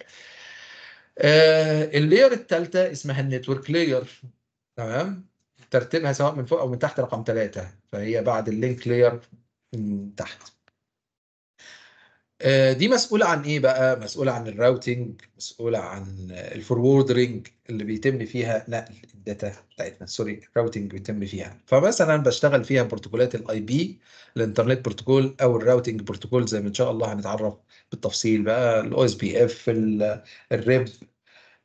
اللير آه، الثالثه اسمها النتورك لير تمام ترتيبها سواء من فوق او من تحت رقم ثلاثه فهي بعد اللينك لير من تحت آه، دي مسؤوله عن ايه بقى مسؤوله عن الراوتنج مسؤوله عن الفوروردرنج اللي بيتم فيها نقل الداتا بتاعتنا سوري الراوتنج بيتم فيها فمثلا بشتغل فيها بروتوكولات الاي بي الانترنت بروتوكول او الراوتنج بروتوكول زي ما ان شاء الله هنتعرف بالتفصيل بقى الاو اس بي اف الريب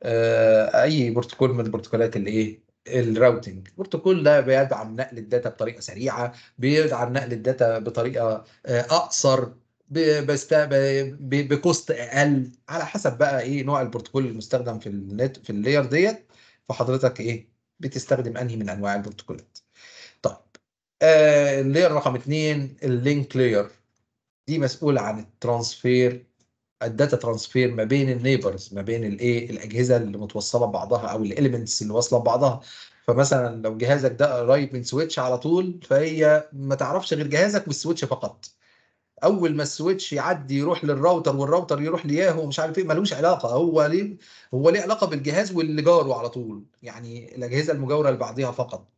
آه، اي بروتوكول من البروتوكولات اللي ايه الراوتنج البروتوكول ده بيدعم نقل الداتا بطريقه سريعه بيدعم نقل الداتا بطريقه آه، اقصر بست... ب... بكوست اقل على حسب بقى ايه نوع البروتوكول المستخدم في النت في اللاير ديت فحضرتك ايه بتستخدم انهي من انواع البروتوكولات طيب آه اللاير رقم اثنين اللينك لاير دي مسؤوله عن الترانسفير الداتا ترانسفير ما بين النيبرز ما بين الايه الاجهزه اللي متوصله ببعضها او الاليمنتس اللي واصله ببعضها فمثلا لو جهازك ده قريب من سويتش على طول فهي ما تعرفش غير جهازك والسويتش فقط اول ما السويتش يعدي يروح للراوتر والراوتر يروح لياهو ومش عارف ايه ملوش علاقه هو ليه هو ليه علاقه بالجهاز واللي جاره على طول يعني الاجهزه المجاوره لبعضها فقط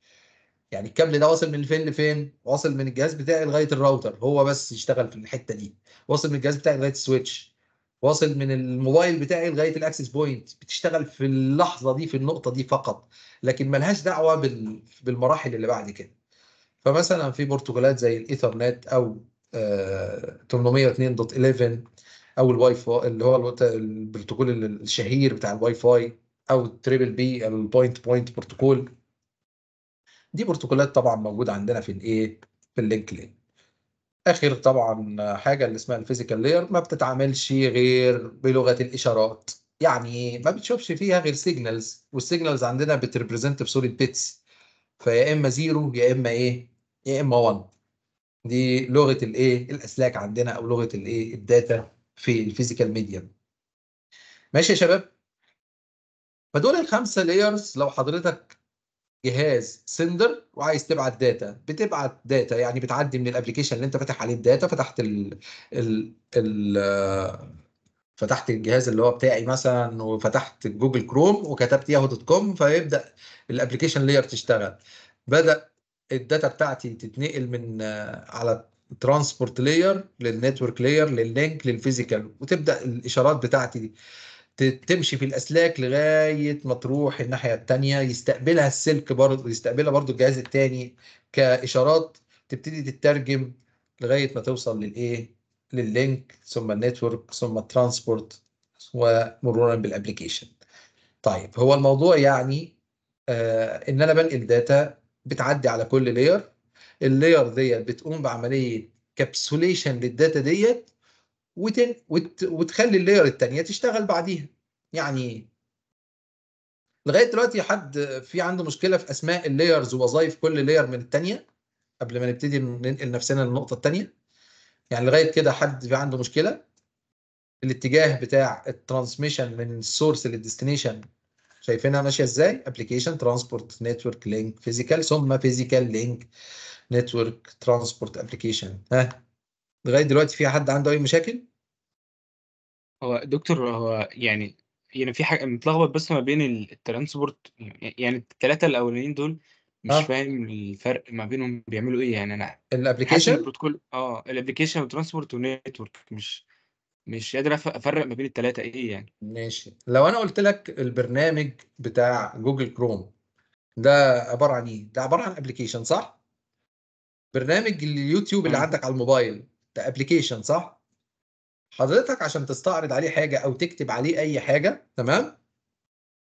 يعني الكابل ده واصل من فين لفين واصل من الجهاز بتاعي لغايه الراوتر هو بس يشتغل في الحته دي واصل من الجهاز بتاعي لغايه السويتش واصل من الموبايل بتاعي لغايه الاكسس بوينت بتشتغل في اللحظه دي في النقطه دي فقط لكن ملهاش دعوه بالمراحل اللي بعد كده فمثلا في بروتوكولات زي الايثرنت او 802.11 آه، او الواي فاي اللي هو البروتوكول الشهير بتاع الواي فاي او التريبل بي البوينت بوينت بروتوكول دي بروتوكولات طبعا موجوده عندنا في الايه في اللينك لين اخر طبعا حاجه اللي اسمها الفيزيكال لاير ما بتتعاملش غير بلغه الاشارات يعني ما بتشوفش فيها غير سيجنالز والسيجنالز عندنا بتريبريزنت بصوره بيتس فيا اما زيرو يا اما ايه يا اما 1 دي لغه الايه الاسلاك عندنا او لغه الايه الداتا في الفيزيكال ميديا ماشي يا شباب فدول الخمسه لايرز لو حضرتك جهاز سندر وعايز تبعت داتا بتبعت داتا يعني بتعدي من الابلكيشن اللي انت فاتح عليه الداتا فتحت ال ال ال فتحت الجهاز اللي هو بتاعي مثلا وفتحت جوجل كروم وكتبت ياهو دوت كوم فيبدا الابلكيشن لاير تشتغل بدا الداتا بتاعتي تتنقل من آه، على ترانسبورت لاير للنتورك لاير لللينك للفيزيكال وتبدا الاشارات بتاعتي دي تمشي في الاسلاك لغايه ما تروح الناحيه الثانيه يستقبلها السلك برضه يستقبلها برضه الجهاز الثاني كاشارات تبتدي تترجم لغايه ما توصل للايه لللينك ثم النتورك ثم الترانسبورت ومرورا بالابلكيشن طيب هو الموضوع يعني آه ان انا بنقل داتا بتعدي على كل لير اللير ديت بتقوم بعمليه كابسوليشن للداتا ديت وتن... وت... وتخلي اللير الثانيه تشتغل بعديها يعني لغايه دلوقتي حد في عنده مشكله في اسماء اللايرز ووظائف كل لاير من الثانيه قبل ما نبتدي ننقل نفسنا للنقطه الثانيه يعني لغايه كده حد في عنده مشكله الاتجاه بتاع الترانسميشن من السورس للديستنيشن شايفينها ماشيه ازاي ابلكيشن ترانسبورت نتورك لينك فيزيكال ثم فيزيكال لينك نتورك ترانسبورت ابلكيشن ها لغايه دلوقتي في حد عنده اي مشاكل هو دكتور هو يعني يعني في حاجه متلخبط بس ما بين الترانسبورت يعني الثلاثه الاولانيين دول مش آه. فاهم الفرق ما بينهم بيعملوا ايه يعني انا الابلكيشن البروتوكول اه الابلكيشن والترانسبورت والنتورك مش مش قادر افرق ما بين الثلاثه ايه يعني ماشي لو انا قلت لك البرنامج بتاع جوجل كروم ده عباره عن ايه؟ ده عباره عن ابلكيشن صح؟ برنامج اليوتيوب اللي آه. عندك على الموبايل ده ابلكيشن صح؟ حضرتك عشان تستعرض عليه حاجه او تكتب عليه اي حاجه تمام؟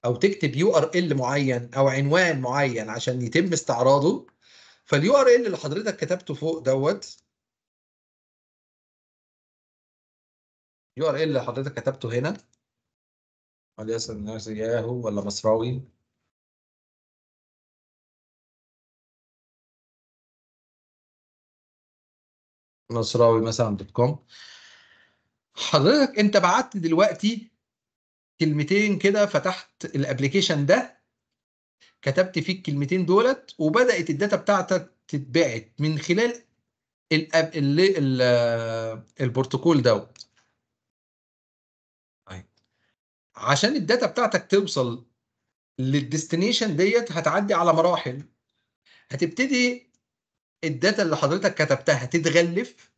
او تكتب يو ار ال معين او عنوان معين عشان يتم استعراضه فاليو ار ال اللي حضرتك كتبته فوق دوت يو ار ال إيه اللي حضرتك كتبته هنا الناس ياهو ولا مصراوي مصراوي مثلا دوت كوم حضرتك انت بعت دلوقتي كلمتين كده فتحت الابلكيشن ده كتبت فيه الكلمتين دولت وبدات الداتا بتاعتك تتبعت من خلال آه، البروتوكول دوت عشان الداتا بتاعتك توصل للديستنيشن ديت هتعدي على مراحل هتبتدي الداتا اللي حضرتك كتبتها تتغلف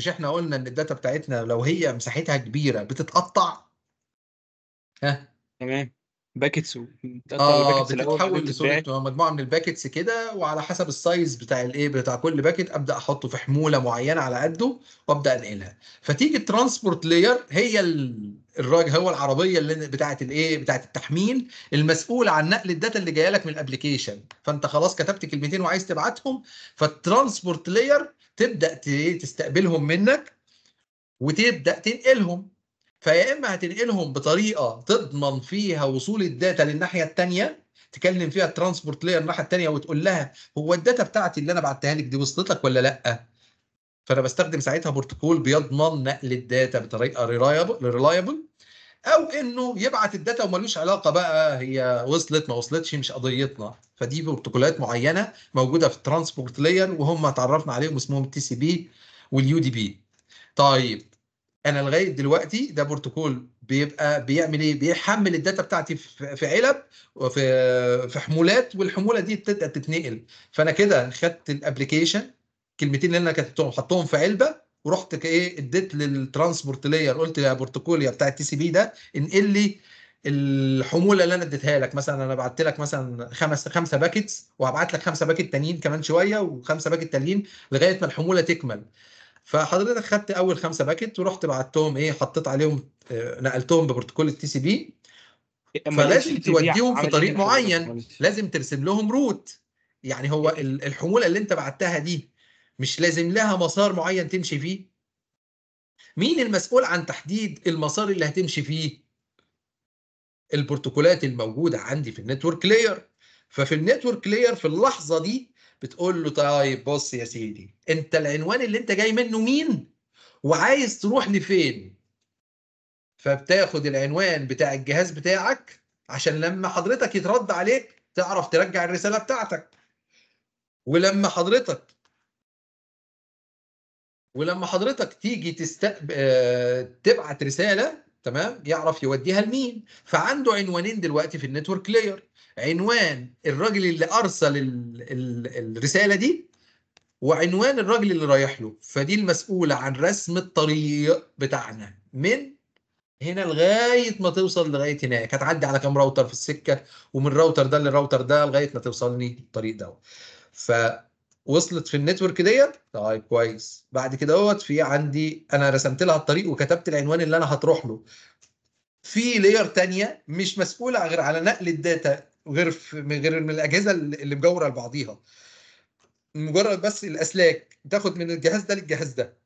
مش احنا قلنا ان الداتا بتاعتنا لو هي مساحتها كبيره بتتقطع ها تمام باكتس اه بتتحول لصوره مجموعه من الباكتس كده وعلى حسب السايز بتاع الايه بتاع كل باكت ابدا احطه في حموله معينه على قده وابدا انقلها فتيجي الترانسبورت لاير هي الراجل هو العربيه اللي بتاعه الايه بتاعه التحميل المسؤول عن نقل الداتا اللي جايه لك من الابلكيشن فانت خلاص كتبت كلمتين وعايز تبعتهم فالترانسبورت لاير تبدا تستقبلهم منك وتبدا تنقلهم فيا اما هتنقلهم بطريقه تضمن فيها وصول الداتا للناحيه الثانيه تكلم فيها الترانسبورت لاير الناحيه الثانيه وتقول لها هو الداتا بتاعتي اللي انا بعتها لك دي وصلت لك ولا لا فانا بستخدم ساعتها بروتوكول بيضمن نقل الداتا بطريقه ريلايبل او انه يبعت الداتا وملوش علاقه بقى هي وصلت ما وصلتش مش قضيتنا فدي بروتوكولات معينه موجوده في الترانسبورت لاير وهم اتعرفنا عليهم اسمهم التي سي بي واليو دي بي طيب انا لغايه دلوقتي ده بروتوكول بيبقى بيعمل ايه بيحمل الداتا بتاعتي في علب في في حمولات والحموله دي بتبدا تتنقل فانا كده خدت الابلكيشن الكلمتين اللي انا كتبتهم حطهم في علبه ورحت ايه اديت للترانسبورت لاير قلت يا بورتوكوليا بتاع التي سي بي ده انقل لي الحموله اللي انا اديتها لك مثلا انا بعت لك مثلا خمس خمسه باكيتس وهبعت لك خمسه باكيت تانيين كمان شويه وخمسه باكيت تانيين لغايه ما الحموله تكمل فحضرتك خدت اول خمسه باكيت ورحت بعتهم ايه حطيت عليهم آه، نقلتهم ببروتوكول التي سي بي إيه، فلازم توديهم في إيه طريق معين لازم ترسم لهم روت يعني هو الحموله اللي انت بعتها دي مش لازم لها مسار معين تمشي فيه مين المسؤول عن تحديد المسار اللي هتمشي فيه البروتوكولات الموجوده عندي في النتورك لاير ففي النتورك لاير في اللحظه دي بتقول له طيب بص يا سيدي انت العنوان اللي انت جاي منه مين وعايز تروح لفين فبتاخد العنوان بتاع الجهاز بتاعك عشان لما حضرتك يترد عليك تعرف ترجع الرساله بتاعتك ولما حضرتك ولما حضرتك تيجي تستقب... آه، تبعت رساله تمام يعرف يوديها لمين فعنده عنوانين دلوقتي في النتورك لاير عنوان الراجل اللي ارسل ال... ال... الرساله دي وعنوان الراجل اللي رايح له فدي المسؤوله عن رسم الطريق بتاعنا من هنا لغايه ما توصل لغايه هناك هتعدي على كام راوتر في السكه ومن الراوتر ده للراوتر ده لغايه ما توصلني الطريق دوت ف وصلت في النتورك ديت طيب كويس بعد كده اهوت في عندي انا رسمت لها الطريق وكتبت العنوان اللي انا هتروح له في لاير تانية مش مسؤوله غير على نقل الداتا غير من غير من الاجهزه اللي مجوره لبعضيها مجرد بس الاسلاك تاخد من الجهاز ده للجهاز ده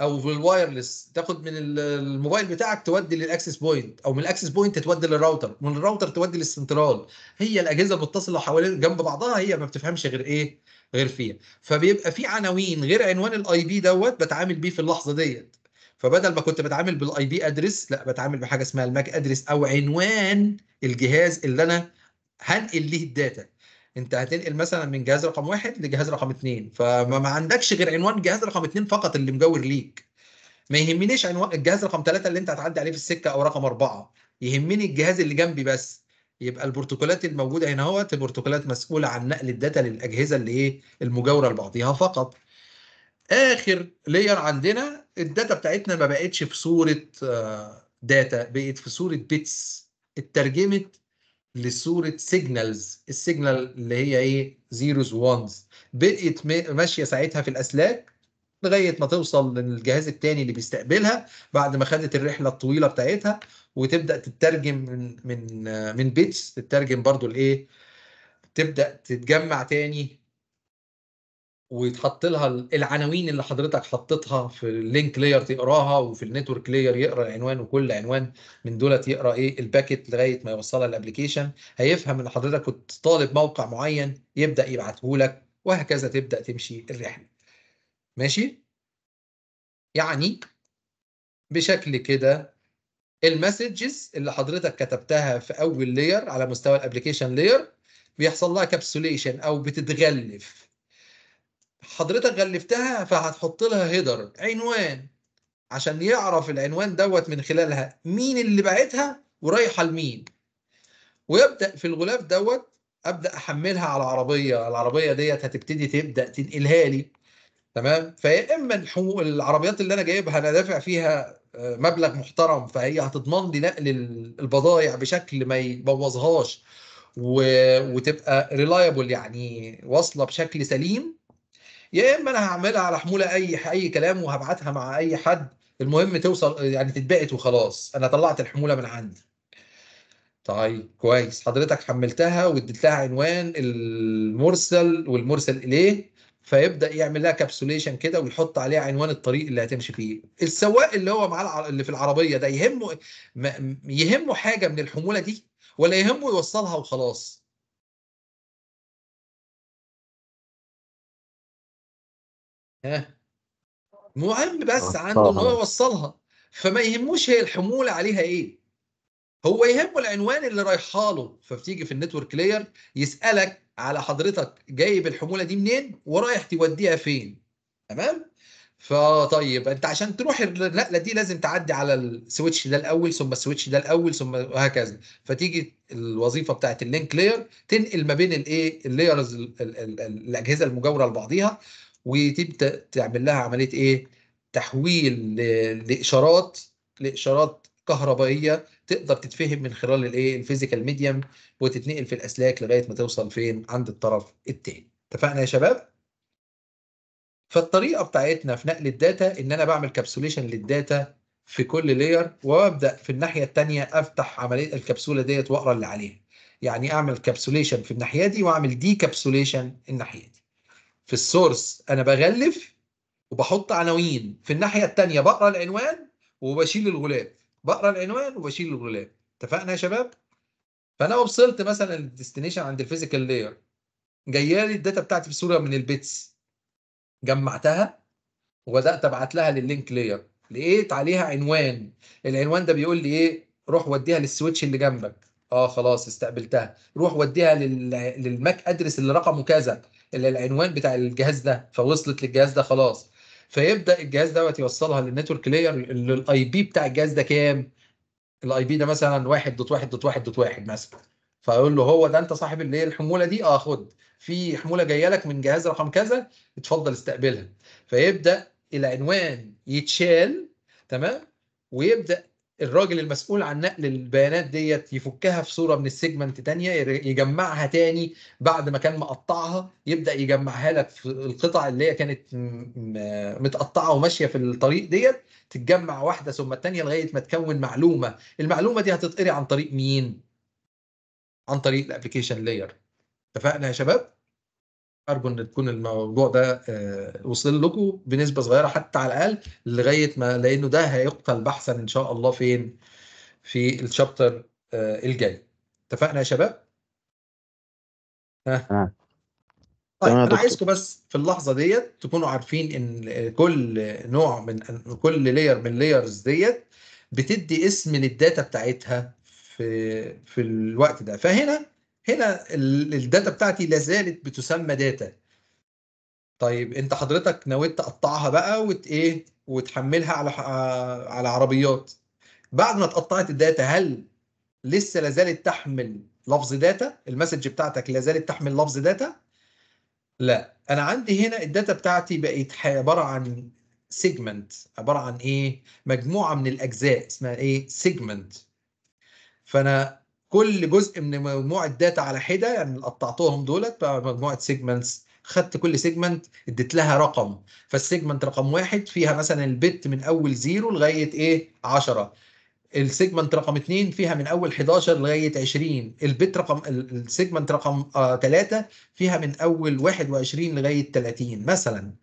او الوايرلس تاخد من الموبايل بتاعك تودي للاكسس بوينت او من الاكسس بوينت تودي للراوتر من الراوتر تودي للسنترال هي الاجهزه المتصله حوالين جنب بعضها هي ما بتفهمش غير ايه غير فيها فبيبقى في عناوين غير عنوان الاي بي دوت بتعامل بيه في اللحظه ديت فبدل ما كنت بتعامل بالاي بي ادرس لا بتعامل بحاجه اسمها الماك ادرس او عنوان الجهاز اللي انا هنقل ليه الداتا انت هتنقل مثلا من جهاز رقم واحد لجهاز رقم اثنين فما عندكش غير عنوان جهاز رقم اثنين فقط اللي مجاور ليك ما يهمنيش عنوان الجهاز رقم ثلاثة اللي انت هتعدي عليه في السكه او رقم اربعه يهمني الجهاز اللي جنبي بس يبقى البروتوكولات الموجوده هنا اهوت بروتوكولات مسؤوله عن نقل الداتا للاجهزه اللي ايه المجاوره لبعضها فقط اخر لاير عندنا الداتا بتاعتنا ما بقتش في صوره داتا آه، بقت في صوره بيتس اترجمت لصوره سيجنالز السيجنال اللي هي ايه زيروز وانز بقت ماشيه ساعتها في الاسلاك لغايه ما توصل للجهاز الثاني اللي بيستقبلها بعد ما خدت الرحله الطويله بتاعتها وتبدا تترجم من من من بيتس تترجم برضو الايه تبدا تتجمع تاني ويتحط لها العناوين اللي حضرتك حطيتها في اللينك لاير تقراها وفي النتورك لاير يقرا العنوان وكل عنوان من دولت يقرا ايه الباكت لغايه ما يوصلها للابلكيشن هيفهم ان حضرتك كنت طالب موقع معين يبدا يبعته لك وهكذا تبدا تمشي الرحله ماشي يعني بشكل كده المسجز اللي حضرتك كتبتها في اول لاير على مستوى الابلكيشن لاير بيحصل لها كابسوليشن او بتتغلف حضرتك غلفتها فهتحط لها هيدر عنوان عشان يعرف العنوان دوت من خلالها مين اللي باعتها ورايحه لمين ويبدا في الغلاف دوت ابدا احملها على عربيه العربيه ديت هتبتدي تبدا تنقلها لي تمام فيا اما العربيات اللي انا جايبها انا دافع فيها آه، مبلغ محترم فهي هتضمن لي نقل البضائع بشكل ما يبوظهاش وتبقى ريلايبل يعني واصله بشكل سليم يا اما انا هعملها على حموله اي اي كلام وهبعتها مع اي حد المهم توصل يعني تتبعت وخلاص انا طلعت الحموله من عندي طيب كويس حضرتك حملتها واديت لها عنوان المرسل والمرسل اليه فيبدا يعمل لها كابسوليشن كده ويحط عليها عنوان الطريق اللي هتمشي فيه السواق اللي هو معاه اللي في العربيه ده يهمه يهمه حاجه من الحموله دي ولا يهمه يوصلها وخلاص ها مهم بس آه، عنده ان هو يوصلها فما يهموش هي الحموله عليها ايه هو يهمه العنوان اللي رايحه له فبتيجي في النتورك لاير يسالك على حضرتك جايب الحموله دي منين ورايح توديها فين تمام فطيب انت عشان تروح النقله دي لازم تعدي على السويتش ده الاول ثم السويتش ده الاول ثم وهكذا فتيجي الوظيفه بتاعت اللينك لاير تنقل ما بين الايه اللايرز الاجهزه المجاوره لبعضيها وتبدا تعمل لها عمليه ايه تحويل لاشارات لاشارات كهربائيه تقدر تتفهم من خلال الايه الفيزيكال ميديم وتتنقل في الاسلاك لغايه ما توصل فين عند الطرف الثاني اتفقنا يا شباب فالطريقه بتاعتنا في نقل الداتا ان انا بعمل كابسوليشن للداتا في كل لاير وابدا في الناحيه الثانيه افتح عمليه الكبسوله ديت واقرا اللي عليها يعني اعمل كابسوليشن في الناحيه دي واعمل دي كابسوليشن الناحيه دي في السورس انا بغلف وبحط عناوين في الناحيه الثانيه بقرا العنوان وبشيل الغلاف بقرا العنوان وبشيل الغلاف اتفقنا يا شباب فانا وصلت مثلا الديستنيشن عند الفيزيكال لاير جايه لي الداتا بتاعتي في صوره من البيتس جمعتها وبدات ابعت لها لللينك لاير لقيت عليها عنوان العنوان ده بيقول لي ايه روح وديها للسويتش اللي جنبك اه خلاص استقبلتها روح وديها لل... للماك ادرس اللي رقمه كذا العنوان بتاع الجهاز ده فوصلت للجهاز ده خلاص فيبدا الجهاز دوت يوصلها للنتورك لاير اللي الاي بي بتاع الجهاز ده كام؟ الاي بي ده مثلا 1.1.1.1 مثلا فيقول له هو ده انت صاحب اللي هي الحموله دي اه خد في حموله جايه لك من جهاز رقم كذا اتفضل استقبلها فيبدا العنوان يتشال تمام ويبدا الراجل المسؤول عن نقل البيانات ديت يفكها في صوره من السيجمنت تانية يجمعها تاني بعد ما كان مقطعها يبدا يجمعها لك في القطع اللي هي كانت متقطعه وماشيه في الطريق ديت تتجمع واحده ثم الثانيه لغايه ما تكون معلومه المعلومه دي هتتقري عن طريق مين عن طريق الابلكيشن لاير اتفقنا يا شباب ارجو ان تكون الموضوع ده آه، وصل لكم بنسبه صغيره حتى على الاقل لغايه ما لانه ده هيقتل بحثا ان شاء الله فين في الشابتر آه، الجاي اتفقنا يا شباب ها طيب انا عايزكم بس في اللحظه ديت تكونوا عارفين ان كل نوع من كل لاير من لايرز ديت بتدي اسم للداتا بتاعتها في في الوقت ده فهنا هنا الداتا بتاعتي لا زالت بتسمى داتا طيب انت حضرتك نويت تقطعها بقى وت ايه وتحملها على على عربيات بعد ما اتقطعت الداتا هل لسه لا زالت تحمل لفظ داتا المسج بتاعتك لا زالت تحمل لفظ داتا لا انا عندي هنا الداتا بتاعتي بقت عباره عن سيجمنت عباره عن ايه مجموعه من الاجزاء اسمها ايه سيجمنت فانا كل جزء من مجموعه داتا على حده يعني اللي قطعتهم دولت بقى مجموعه سيجمنتس خدت كل سيجمنت اديت لها رقم فالسيجمنت رقم واحد فيها مثلا البت من اول زيرو لغايه ايه 10 السيجمنت رقم 2 فيها من اول 11 لغايه 20 البت رقم السيجمنت رقم 3 آه فيها من اول 21 لغايه 30 مثلا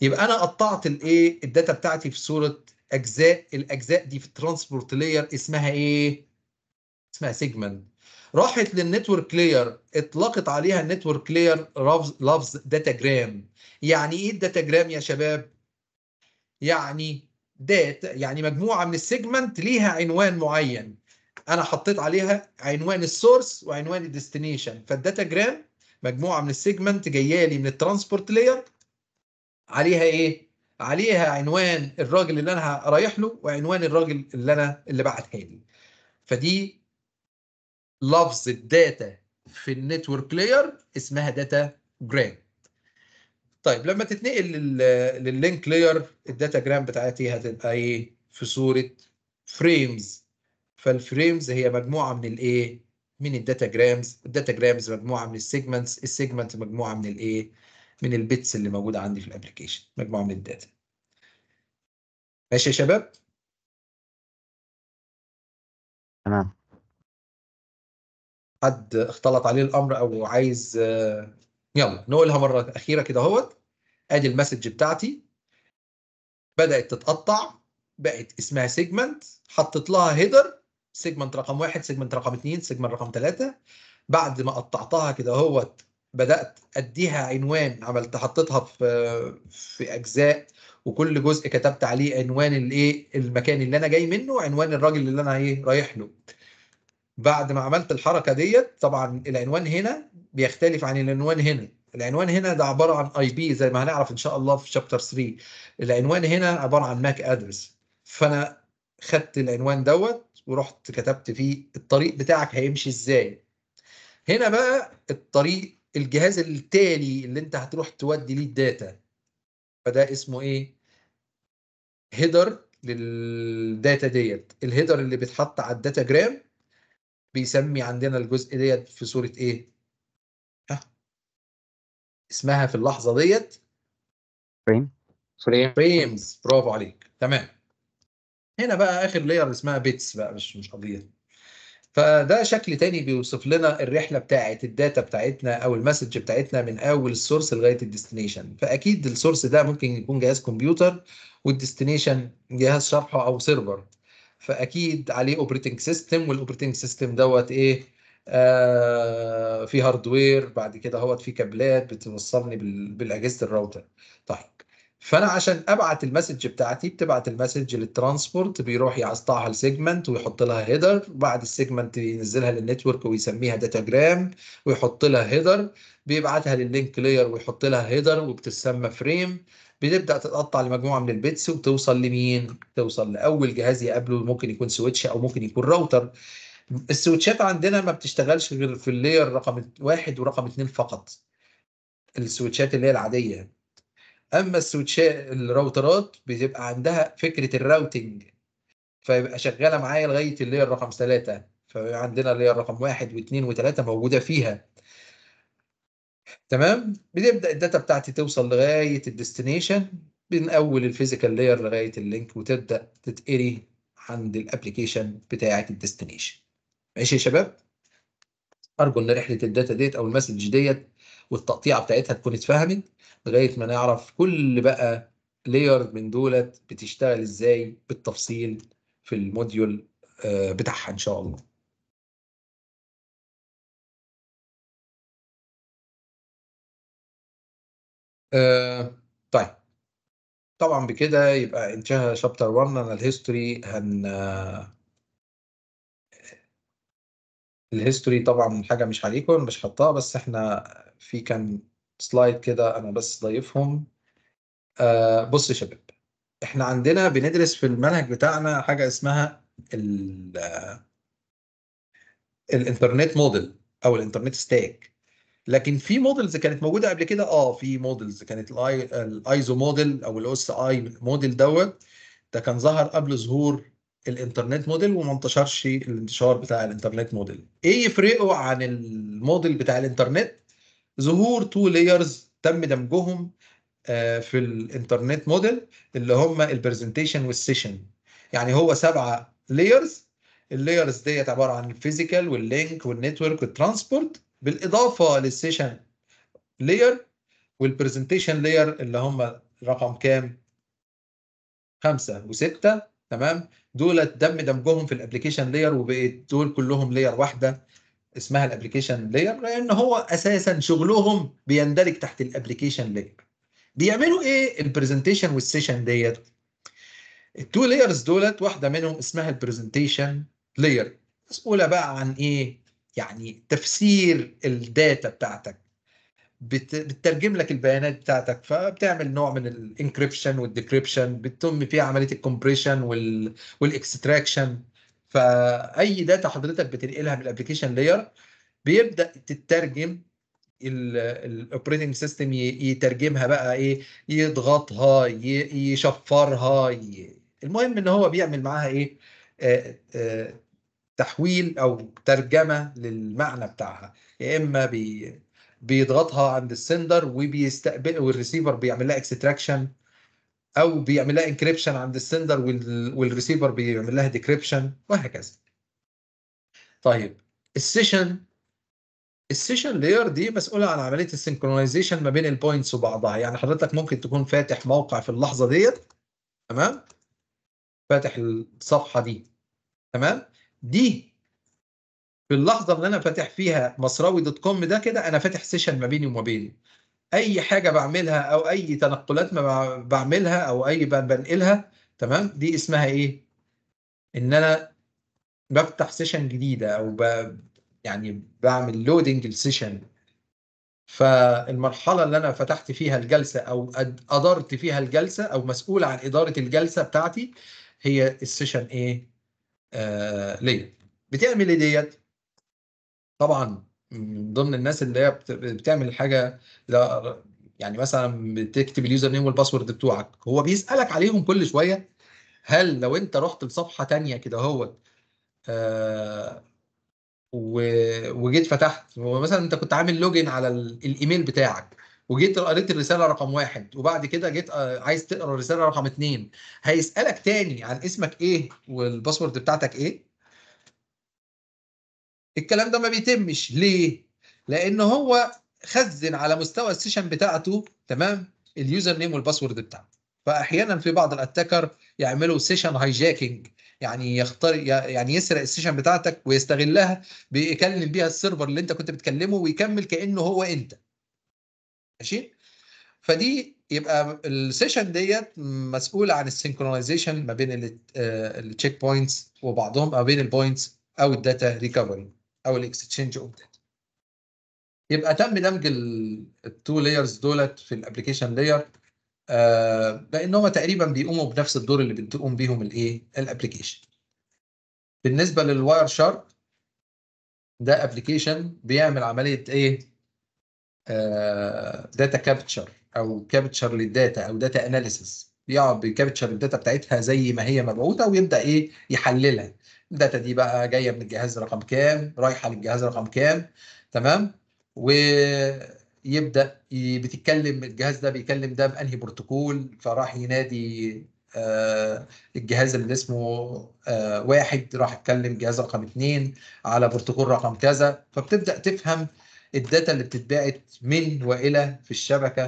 يبقى انا قطعت الايه الداتا بتاعتي في صوره اجزاء الاجزاء دي في الترانسبورت لاير اسمها ايه اسمها سيجمنت راحت للنتورك لاير اطلقت عليها النتورك لاير لفظ داتاجرام يعني ايه الداتاجرام يا شباب يعني داتا يعني مجموعه من السيجمنت ليها عنوان معين انا حطيت عليها عنوان السورس وعنوان الديستنيشن فالداتاجرام مجموعه من السيجمنت جايه لي من الترانسبورت لاير عليها ايه عليها عنوان الراجل اللي انا رايح له وعنوان الراجل اللي انا اللي بعتها لي فدي لفظ الداتا في النتورك لاير اسمها داتا جرام طيب لما تتنقل لللينك لاير الداتا جرام بتاعتي هتبقى ايه في صوره فريمز فالفريمز هي مجموعه من الايه من الداتا جرامز الداتا جرامز مجموعه من السيجمنتس السيجمنت مجموعه من الايه من البيتس اللي موجوده عندي في الابلكيشن مجموعه من الداتا ماشي يا شباب تمام حد اختلط عليه الامر او عايز آه، يلا نقولها مره اخيره كده اهوت ادي المسج بتاعتي بدات تتقطع بقت اسمها سيجمنت حطيت لها هيدر سيجمنت رقم واحد سيجمنت رقم اثنين سيجمنت رقم ثلاثه بعد ما قطعتها كده اهوت بدات اديها عنوان عملت حطيتها في في اجزاء وكل جزء كتبت عليه عنوان الايه المكان اللي انا جاي منه عنوان الراجل اللي انا ايه رايح له بعد ما عملت الحركه ديت طبعا العنوان هنا بيختلف عن العنوان هنا العنوان هنا ده عباره عن اي بي زي ما هنعرف ان شاء الله في شابتر 3 العنوان هنا عباره عن ماك ادرس فانا خدت العنوان دوت ورحت كتبت فيه الطريق بتاعك هيمشي ازاي هنا بقى الطريق الجهاز التالي اللي انت هتروح تودي ليه الداتا فده اسمه ايه هيدر للداتا ديت الهيدر اللي بيتحط على الداتا جرام بيسمي عندنا الجزء ديت في صورة ايه؟ ها؟ اسمها في اللحظة ديت فريم فريم فريمز برافو عليك تمام هنا بقى اخر لير اسمها بيتس بقى مش مش قضية فده شكل تاني بيوصف لنا الرحله بتاعه الداتا بتاعتنا او المسج بتاعتنا من اول السورس لغايه الديستنيشن فاكيد السورس ده ممكن يكون جهاز كمبيوتر والديستنيشن جهاز شرحه او سيرفر فاكيد عليه اوبريتنج سيستم والاوبريتنج سيستم دوت ايه آه في هاردوير بعد كده اهوت في كابلات بتوصلني بالاجهزه الراوتر طيب فانا عشان ابعت المسج بتاعتي بتبعت المسج للترانسبورت بيروح يقطعها لسيجمنت ويحط لها هيدر بعد السيجمنت ينزلها للنتورك ويسميها داتاجرام ويحط لها هيدر بيبعتها لللينك لاير ويحط لها هيدر وبتسمى فريم بتبدا تتقطع لمجموعه من البيتس وتوصل لمين؟ توصل لاول جهاز يقابله ممكن يكون سويتش او ممكن يكون راوتر. السويتشات عندنا ما بتشتغلش غير في اللاير رقم واحد ورقم اثنين فقط. السويتشات اللي هي العاديه. اما السويتشات الراوترات بتبقى عندها فكره الراوتنج فيبقى شغاله معايا لغايه اللاير رقم ثلاثه فعندنا اللاير رقم واحد واثنين وثلاثه موجوده فيها. تمام بتبدا الداتا بتاعتي توصل لغايه الديستنيشن من اول الفيزيكال لاير لغايه اللينك وتبدا تتقري عند الابلكيشن بتاعه الديستنيشن ماشي يا شباب ارجو ان رحله الداتا ديت او المسج ديت والتقطيعه بتاعتها تكون اتفهمت لغايه ما نعرف كل بقى لاير من دولت بتشتغل ازاي بالتفصيل في الموديول آه، بتاعها ان شاء الله آه، طيب طبعا بكده يبقى انتهى شابتر 1 انا الهيستوري هن آه، الهيستوري طبعا حاجه مش عليكم مش حطها بس احنا في كام سلايد كده انا بس ضايفهم آه بص يا شباب احنا عندنا بندرس في المنهج بتاعنا حاجه اسمها آه، الانترنت موديل او الانترنت ستاك لكن في مودلز كانت موجوده قبل كده اه في مودلز كانت الاي الايزو موديل او الاوس اي موديل دوت ده كان ظهر قبل ظهور الانترنت موديل وما انتشرش الانتشار بتاع الانترنت موديل ايه يفرقه عن الموديل بتاع الانترنت ظهور تو لايرز تم دمجهم آه، في الانترنت موديل اللي هم البرزنتيشن والسيشن يعني هو سبعه لايرز اللايرز ديت عباره عن الفيزيكال واللينك والنتورك والترانسبورت بالاضافه للسيشن لاير والبرزنتيشن لاير اللي هم رقم كام؟ خمسه وسته تمام؟ دول دم دمجهم في الابلكيشن لاير وبقيت دول كلهم لاير واحده اسمها الابلكيشن لاير لان هو اساسا شغلهم بيندرج تحت الابلكيشن لاير. بيعملوا ايه البرزنتيشن والسيشن ديت؟ التو لايرز دولت واحده منهم اسمها البرزنتيشن لاير مسؤوله بقى عن ايه؟ يعني تفسير الداتا بتاعتك بتترجم لك البيانات بتاعتك فبتعمل نوع من الانكريبشن والديكريبشن بتتم فيها عمليه الكومبريشن والاكستراكشن فاي داتا حضرتك بتنقلها من الابلكيشن لاير بيبدا تترجم الاوبريتنج سيستم يترجمها بقى ايه يضغطها يشفرها المهم ان هو بيعمل معاها ايه تحويل او ترجمه للمعنى بتاعها يا اما بي بيضغطها عند السندر وبيستقبل والريسيفر بيعمل لها اكستراكشن او بيعمل لها انكريبشن عند السندر والريسيفر بيعمل لها ديكريبشن وهكذا طيب السيشن السيشن لاير دي مسؤوله عن عمليه السنكرونايزيشن ما بين البوينتس وبعضها يعني حضرتك ممكن تكون فاتح موقع في اللحظه ديت تمام فاتح الصفحه دي تمام دي في اللحظه اللي انا فاتح فيها مصراوي دوت كوم ده كده انا فاتح سيشن ما بيني وما بينه اي حاجه بعملها او اي تنقلات ما بعملها او اي بنقلها تمام دي اسمها ايه ان انا بفتح سيشن جديده او ب... يعني بعمل لودنج السيشن فالمرحله اللي انا فتحت فيها الجلسه او ادرت فيها الجلسه او مسؤول عن اداره الجلسه بتاعتي هي السيشن ايه آه، ليا بتعمل ايه ديت طبعا من ضمن الناس اللي هي بتعمل الحاجه يعني مثلا بتكتب اليوزر نيم والباسورد بتوعك هو بيسالك عليهم كل شويه هل لو انت رحت لصفحه تانية كده اهوت آه وجيت فتحت مثلا انت كنت عامل لوجن على الايميل بتاعك وجيت قريت الرساله رقم واحد وبعد كده جيت آه، عايز تقرا الرساله رقم اثنين هيسالك تاني عن اسمك ايه والباسورد بتاعتك ايه الكلام ده ما بيتمش ليه؟ لان هو خزن على مستوى السيشن بتاعته تمام اليوزر نيم والباسورد بتاعه فاحيانا في بعض الاتاكر يعملوا سيشن هايجاكينج يعني يختار يعني يسرق السيشن بتاعتك ويستغلها بيكلم بيها السيرفر اللي انت كنت بتكلمه ويكمل كانه هو انت ماشي فدي يبقى السيشن ديت مسؤوله عن السنكرونايزيشن ما بين التشيك بوينتس آه، وبعضهم او بين البوينتس او الداتا ريكفري او الاكستشينج اوف داتا يبقى تم دمج التو لايرز دولت في الابلكيشن لاير لان هم تقريبا بيقوموا بنفس الدور اللي بتقوم بيهم الايه الابلكيشن بالنسبه للواير شارك ده ابلكيشن بيعمل عمليه ايه داتا آه، كابتشر او كابتشر للداتا او داتا اناليسيس يقعد بيكابتشر الداتا بتاعتها زي ما هي مبعوثه ويبدا ايه يحللها الداتا دي بقى جايه من الجهاز رقم كام رايحه للجهاز رقم كام تمام ويبدا بتتكلم الجهاز ده بيكلم ده بانهي بروتوكول فراح ينادي آه، الجهاز اللي اسمه آه، واحد راح يتكلم جهاز رقم اثنين على بروتوكول رقم كذا فبتبدا تفهم الداتا اللي بتتبعت من والى في الشبكه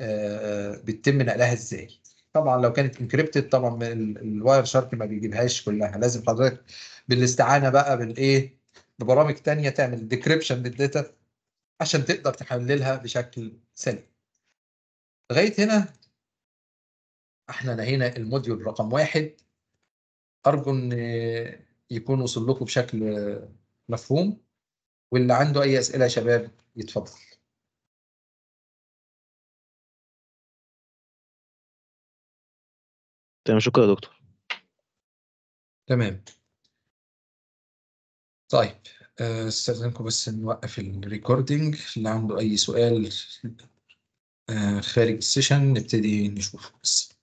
آه، آه، بتتم نقلها ازاي طبعا لو كانت انكريبتد طبعا الواير شارك ما بيجيبهاش كلها لازم حضرتك بالاستعانه بقى بالايه ببرامج تانية تعمل ديكريبشن للداتا عشان تقدر تحللها بشكل سليم لغايه هنا احنا نهينا الموديول رقم واحد ارجو ان يكون وصل لكم بشكل مفهوم واللي عنده أي أسئلة يا شباب يتفضل تمام شكرا يا دكتور تمام طيب آه، استاذنكم بس نوقف الريكوردينج اللي عنده اي سؤال آه، خارج السيشن نبتدي نشوفه بس